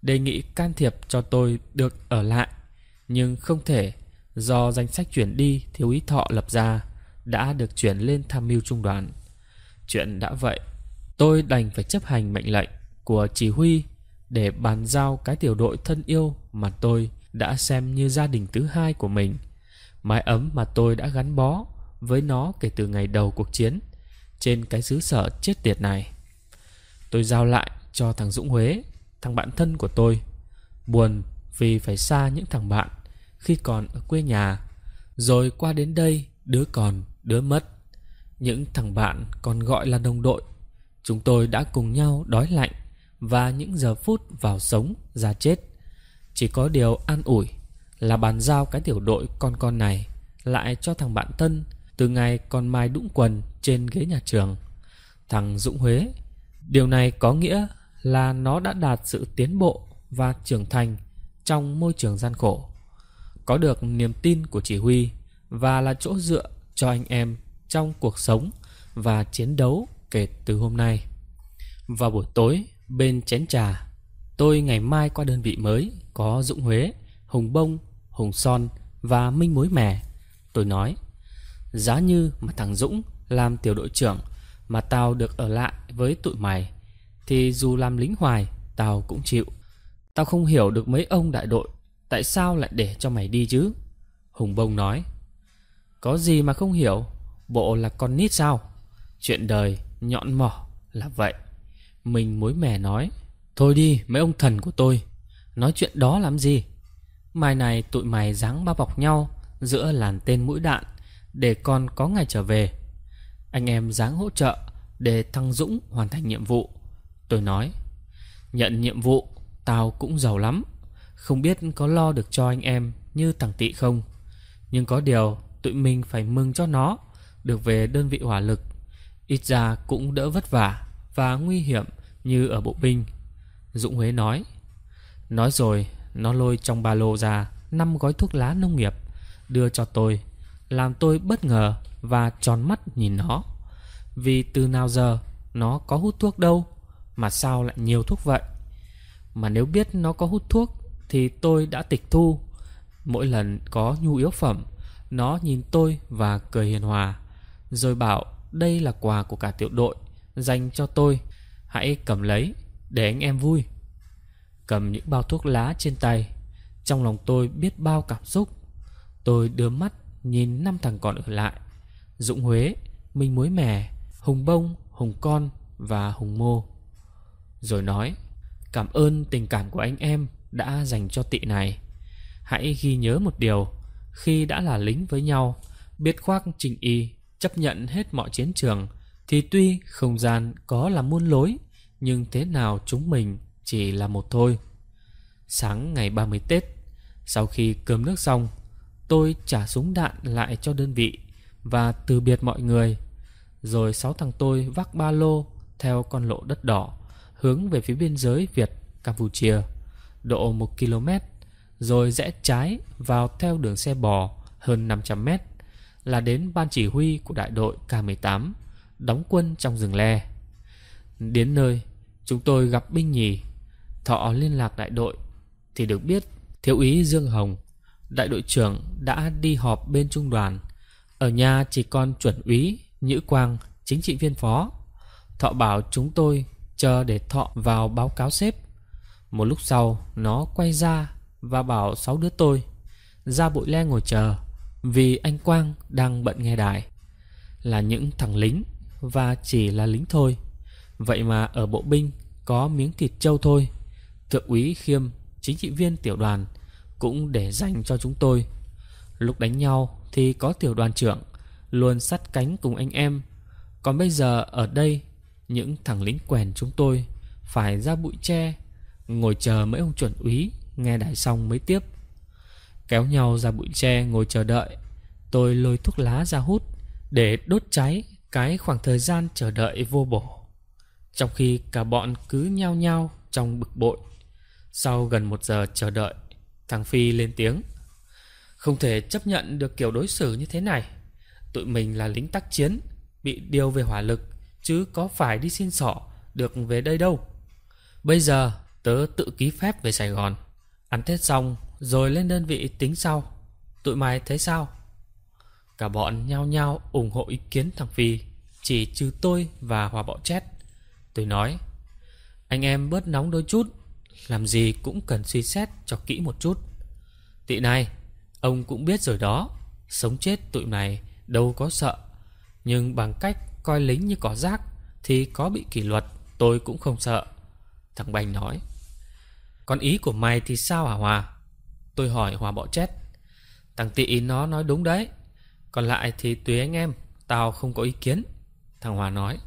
[SPEAKER 1] đề nghị can thiệp cho tôi được ở lại, nhưng không thể do danh sách chuyển đi thiếu ý thọ lập ra đã được chuyển lên tham mưu trung đoàn. Chuyện đã vậy, tôi đành phải chấp hành mệnh lệnh của chỉ huy để bàn giao cái tiểu đội thân yêu mà tôi đã xem như gia đình thứ hai của mình, mái ấm mà tôi đã gắn bó với nó kể từ ngày đầu cuộc chiến trên cái xứ sở chết tiệt này. Tôi giao lại cho thằng Dũng Huế thằng bạn thân của tôi. Buồn vì phải xa những thằng bạn khi còn ở quê nhà, rồi qua đến đây đứa còn đứa mất. Những thằng bạn còn gọi là đồng đội. Chúng tôi đã cùng nhau đói lạnh và những giờ phút vào sống ra chết. Chỉ có điều an ủi là bàn giao cái tiểu đội con con này lại cho thằng bạn thân từ ngày còn mai đũng quần trên ghế nhà trường. Thằng Dũng Huế. Điều này có nghĩa là nó đã đạt sự tiến bộ và trưởng thành trong môi trường gian khổ, có được niềm tin của chỉ huy và là chỗ dựa cho anh em trong cuộc sống và chiến đấu kể từ hôm nay. Vào buổi tối, bên chén trà, tôi ngày mai qua đơn vị mới có Dũng Huế, Hùng Bông, Hùng Son và Minh Mối Mè. Tôi nói, giá như mà thằng Dũng làm tiểu đội trưởng mà tao được ở lại với tụi mày thì dù làm lính hoài Tao cũng chịu Tao không hiểu được mấy ông đại đội Tại sao lại để cho mày đi chứ Hùng Bông nói Có gì mà không hiểu Bộ là con nít sao Chuyện đời nhọn mỏ là vậy Mình mối mẻ nói Thôi đi mấy ông thần của tôi Nói chuyện đó làm gì Mai này tụi mày ráng bao bọc nhau Giữa làn tên mũi đạn Để con có ngày trở về Anh em ráng hỗ trợ Để thăng Dũng hoàn thành nhiệm vụ Tôi nói Nhận nhiệm vụ Tao cũng giàu lắm Không biết có lo được cho anh em Như thằng tị không Nhưng có điều Tụi mình phải mừng cho nó Được về đơn vị hỏa lực Ít ra cũng đỡ vất vả Và nguy hiểm như ở bộ binh Dũng Huế nói Nói rồi Nó lôi trong ba lô ra năm gói thuốc lá nông nghiệp Đưa cho tôi Làm tôi bất ngờ Và tròn mắt nhìn nó Vì từ nào giờ Nó có hút thuốc đâu mà sao lại nhiều thuốc vậy Mà nếu biết nó có hút thuốc Thì tôi đã tịch thu Mỗi lần có nhu yếu phẩm Nó nhìn tôi và cười hiền hòa Rồi bảo đây là quà của cả tiểu đội Dành cho tôi Hãy cầm lấy để anh em vui Cầm những bao thuốc lá trên tay Trong lòng tôi biết bao cảm xúc Tôi đưa mắt nhìn năm thằng còn ở lại Dũng Huế, Minh Muối Mè, Hùng Bông, Hùng Con và Hùng Mô rồi nói Cảm ơn tình cảm của anh em đã dành cho tị này Hãy ghi nhớ một điều Khi đã là lính với nhau Biết khoác trình y Chấp nhận hết mọi chiến trường Thì tuy không gian có là muôn lối Nhưng thế nào chúng mình chỉ là một thôi Sáng ngày 30 Tết Sau khi cơm nước xong Tôi trả súng đạn lại cho đơn vị Và từ biệt mọi người Rồi sáu thằng tôi vác ba lô Theo con lộ đất đỏ hướng về phía biên giới Việt Campuchia độ 1 km rồi rẽ trái vào theo đường xe bò hơn 500 m là đến ban chỉ huy của đại đội K18 đóng quân trong rừng le. Đến nơi, chúng tôi gặp binh nhì, thọ liên lạc đại đội thì được biết thiếu úy Dương Hồng, đại đội trưởng đã đi họp bên trung đoàn. Ở nhà chỉ còn chuẩn úy, nhữ quang, chính trị viên phó. Thọ bảo chúng tôi chờ để Thọ vào báo cáo sếp. Một lúc sau, nó quay ra và bảo sáu đứa tôi ra bụi le ngồi chờ vì anh Quang đang bận nghe đài. Là những thằng lính và chỉ là lính thôi. Vậy mà ở bộ binh có miếng thịt trâu thôi. Thượng úy Khiêm, chính trị viên tiểu đoàn cũng để dành cho chúng tôi. Lúc đánh nhau thì có tiểu đoàn trưởng luôn sắt cánh cùng anh em. Còn bây giờ ở đây những thằng lính quèn chúng tôi phải ra bụi tre, ngồi chờ mấy ông chuẩn úy nghe đài xong mới tiếp. Kéo nhau ra bụi tre ngồi chờ đợi, tôi lôi thuốc lá ra hút để đốt cháy cái khoảng thời gian chờ đợi vô bổ. Trong khi cả bọn cứ nhao nhao trong bực bội. Sau gần một giờ chờ đợi, thằng Phi lên tiếng. Không thể chấp nhận được kiểu đối xử như thế này. Tụi mình là lính tác chiến, bị điều về hỏa lực chứ có phải đi xin sọ được về đây đâu. Bây giờ tớ tự ký phép về Sài Gòn. Ăn Tết xong rồi lên đơn vị tính sau. Tụi mày thấy sao? Cả bọn nhao nhao ủng hộ ý kiến thằng Phi, chỉ trừ tôi và Hòa Bọ Chét. Tôi nói, anh em bớt nóng đôi chút, làm gì cũng cần suy xét cho kỹ một chút. Tị này, ông cũng biết rồi đó, sống chết tụi này đâu có sợ. Nhưng bằng cách coi lính như cỏ rác thì có bị kỷ luật tôi cũng không sợ. Thằng banh nói. Còn ý của mày thì sao hả Hòa? Tôi hỏi Hòa bỏ chết. Thằng tị ý nó nói đúng đấy. Còn lại thì tùy anh em, tao không có ý kiến. Thằng Hòa nói.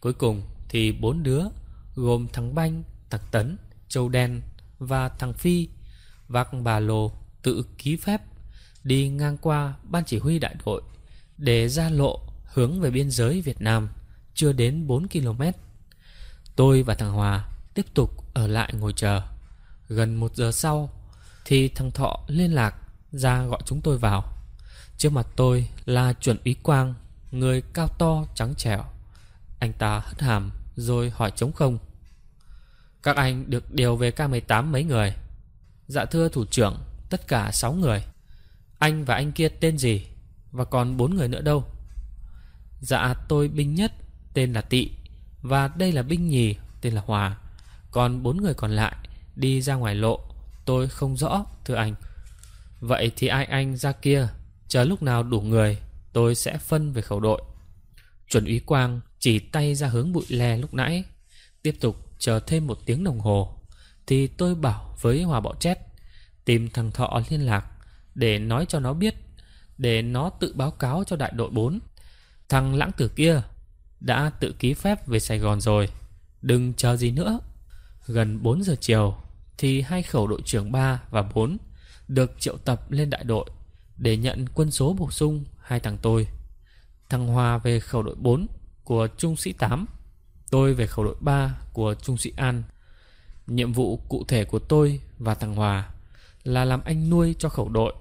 [SPEAKER 1] Cuối cùng thì bốn đứa gồm thằng Banh, thằng Tấn, Châu Đen và thằng Phi vác bà lô tự ký phép đi ngang qua ban chỉ huy đại đội để ra lộ hướng về biên giới Việt Nam, chưa đến 4 km. Tôi và thằng Hòa tiếp tục ở lại ngồi chờ. Gần một giờ sau thì thằng Thọ liên lạc ra gọi chúng tôi vào. Trước mặt tôi là chuẩn úy Quang, người cao to trắng trẻo. Anh ta hất hàm rồi hỏi chống không. Các anh được điều về K18 mấy người? Dạ thưa thủ trưởng, tất cả 6 người. Anh và anh kia tên gì? Và còn 4 người nữa đâu? Dạ tôi binh nhất tên là Tị Và đây là binh nhì tên là Hòa Còn bốn người còn lại đi ra ngoài lộ Tôi không rõ thưa anh Vậy thì ai anh ra kia Chờ lúc nào đủ người Tôi sẽ phân về khẩu đội Chuẩn úy Quang chỉ tay ra hướng bụi le lúc nãy Tiếp tục chờ thêm một tiếng đồng hồ Thì tôi bảo với Hòa Bọ Chét Tìm thằng Thọ liên lạc Để nói cho nó biết Để nó tự báo cáo cho đại đội 4 Thằng lãng tử kia đã tự ký phép về Sài Gòn rồi. Đừng chờ gì nữa. Gần 4 giờ chiều thì hai khẩu đội trưởng 3 và 4 được triệu tập lên đại đội để nhận quân số bổ sung hai thằng tôi. Thằng Hòa về khẩu đội 4 của Trung sĩ 8, tôi về khẩu đội 3 của Trung sĩ An. Nhiệm vụ cụ thể của tôi và thằng Hòa là làm anh nuôi cho khẩu đội.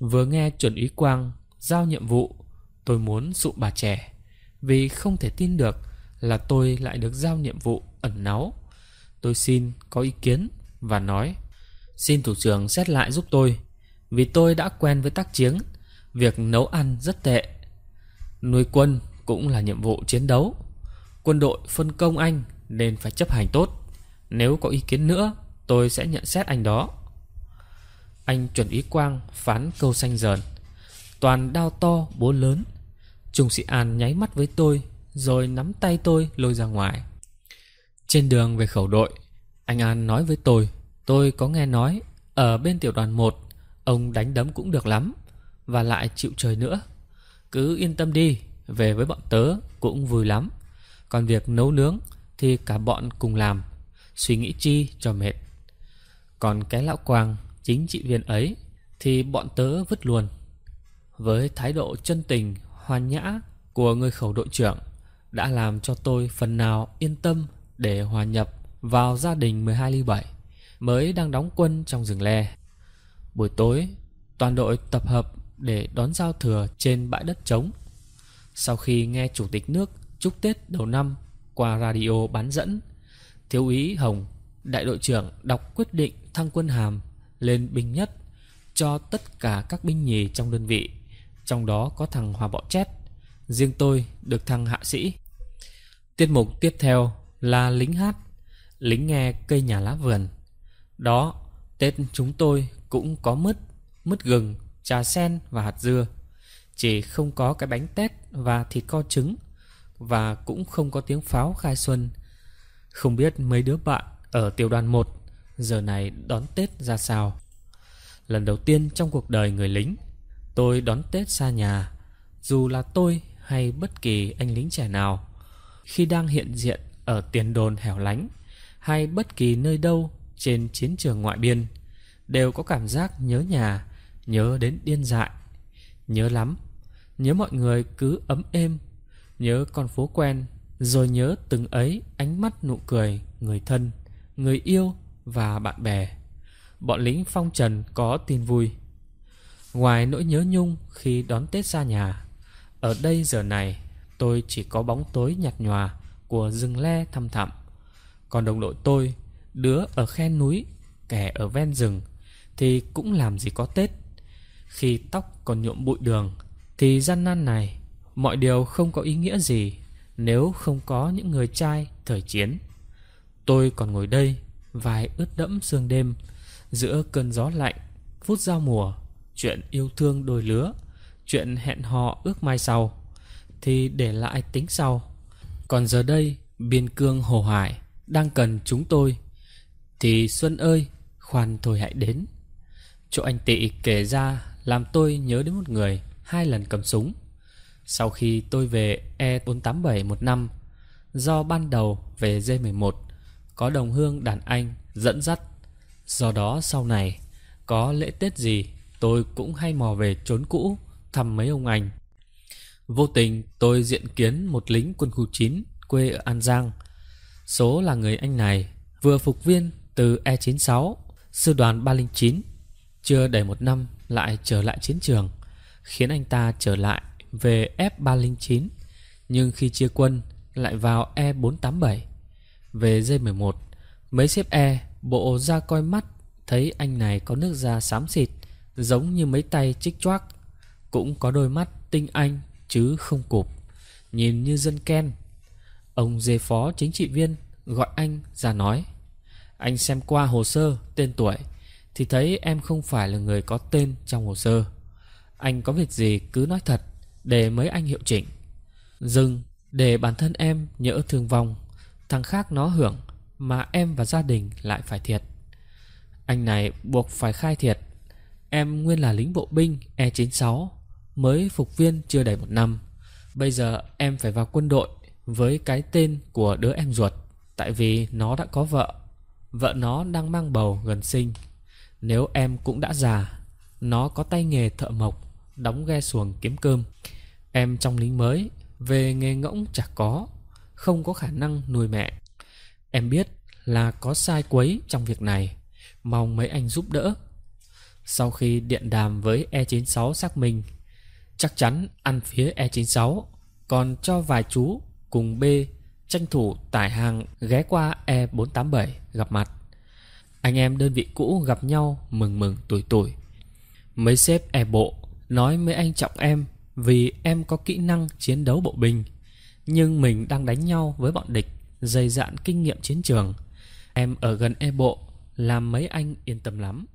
[SPEAKER 1] Vừa nghe chuẩn úy Quang giao nhiệm vụ Tôi muốn dụ bà trẻ Vì không thể tin được là tôi lại được giao nhiệm vụ ẩn náu Tôi xin có ý kiến và nói Xin thủ trưởng xét lại giúp tôi Vì tôi đã quen với tác chiến Việc nấu ăn rất tệ Nuôi quân cũng là nhiệm vụ chiến đấu Quân đội phân công anh nên phải chấp hành tốt Nếu có ý kiến nữa tôi sẽ nhận xét anh đó Anh chuẩn ý quang phán câu xanh dờn Toàn đao to bố lớn Trung Sĩ An nháy mắt với tôi Rồi nắm tay tôi lôi ra ngoài Trên đường về khẩu đội Anh An nói với tôi Tôi có nghe nói Ở bên tiểu đoàn 1 Ông đánh đấm cũng được lắm Và lại chịu trời nữa Cứ yên tâm đi Về với bọn tớ cũng vui lắm Còn việc nấu nướng Thì cả bọn cùng làm Suy nghĩ chi cho mệt Còn cái lão quang Chính trị viên ấy Thì bọn tớ vứt luôn với thái độ chân tình hoàn nhã của người khẩu đội trưởng đã làm cho tôi phần nào yên tâm để hòa nhập vào gia đình 12 ly 7 mới đang đóng quân trong rừng le. Buổi tối, toàn đội tập hợp để đón giao thừa trên bãi đất trống. Sau khi nghe Chủ tịch nước chúc Tết đầu năm qua radio bán dẫn, Thiếu úy Hồng, đại đội trưởng đọc quyết định thăng quân hàm lên binh nhất cho tất cả các binh nhì trong đơn vị trong đó có thằng Hòa Bọ Chét Riêng tôi được thằng Hạ Sĩ Tiết mục tiếp theo là lính hát Lính nghe cây nhà lá vườn Đó Tết chúng tôi cũng có mứt Mứt gừng, trà sen và hạt dưa Chỉ không có cái bánh tét và thịt kho trứng Và cũng không có tiếng pháo khai xuân Không biết mấy đứa bạn ở tiểu đoàn một Giờ này đón Tết ra sao Lần đầu tiên trong cuộc đời người lính Tôi đón Tết xa nhà, dù là tôi hay bất kỳ anh lính trẻ nào. Khi đang hiện diện ở tiền đồn hẻo lánh hay bất kỳ nơi đâu trên chiến trường ngoại biên, đều có cảm giác nhớ nhà, nhớ đến điên dại. Nhớ lắm, nhớ mọi người cứ ấm êm, nhớ con phố quen, rồi nhớ từng ấy ánh mắt nụ cười người thân, người yêu và bạn bè. Bọn lính phong trần có tin vui. Ngoài nỗi nhớ nhung khi đón Tết ra nhà, ở đây giờ này tôi chỉ có bóng tối nhạt nhòa của rừng le thăm thẳm. Còn đồng đội tôi, đứa ở khe núi, kẻ ở ven rừng thì cũng làm gì có Tết. Khi tóc còn nhuộm bụi đường thì gian nan này, mọi điều không có ý nghĩa gì nếu không có những người trai thời chiến. Tôi còn ngồi đây, vài ướt đẫm sương đêm, giữa cơn gió lạnh, phút giao mùa chuyện yêu thương đôi lứa, chuyện hẹn hò ước mai sau thì để lại tính sau. Còn giờ đây, biên cương hồ hải đang cần chúng tôi thì Xuân ơi, khoan thôi hãy đến. Chỗ anh Tị kể ra làm tôi nhớ đến một người hai lần cầm súng. Sau khi tôi về E487 một năm, do ban đầu về D11 có đồng hương đàn anh dẫn dắt. Do đó sau này có lễ Tết gì tôi cũng hay mò về trốn cũ thăm mấy ông anh. Vô tình tôi diện kiến một lính quân khu 9 quê ở An Giang. Số là người anh này vừa phục viên từ E96, sư đoàn 309. Chưa đầy một năm lại trở lại chiến trường, khiến anh ta trở lại về F309. Nhưng khi chia quân lại vào E487. Về D11, mấy xếp E bộ ra coi mắt thấy anh này có nước da xám xịt giống như mấy tay chích choác, cũng có đôi mắt tinh anh chứ không cụp, nhìn như dân Ken. Ông dê phó chính trị viên gọi anh ra nói. Anh xem qua hồ sơ, tên tuổi, thì thấy em không phải là người có tên trong hồ sơ. Anh có việc gì cứ nói thật, để mấy anh hiệu chỉnh. Dừng, để bản thân em nhỡ thương vong, thằng khác nó hưởng, mà em và gia đình lại phải thiệt. Anh này buộc phải khai thiệt Em nguyên là lính bộ binh E96, mới phục viên chưa đầy một năm. Bây giờ em phải vào quân đội với cái tên của đứa em ruột, tại vì nó đã có vợ. Vợ nó đang mang bầu gần sinh. Nếu em cũng đã già, nó có tay nghề thợ mộc, đóng ghe xuồng kiếm cơm. Em trong lính mới, về nghề ngỗng chả có, không có khả năng nuôi mẹ. Em biết là có sai quấy trong việc này, mong mấy anh giúp đỡ sau khi điện đàm với E96 xác minh Chắc chắn ăn phía E96 Còn cho vài chú cùng B Tranh thủ tải hàng ghé qua E487 gặp mặt Anh em đơn vị cũ gặp nhau mừng mừng tuổi tuổi Mấy sếp E bộ nói mấy anh trọng em Vì em có kỹ năng chiến đấu bộ binh Nhưng mình đang đánh nhau với bọn địch Dày dạn kinh nghiệm chiến trường Em ở gần E bộ Làm mấy anh yên tâm lắm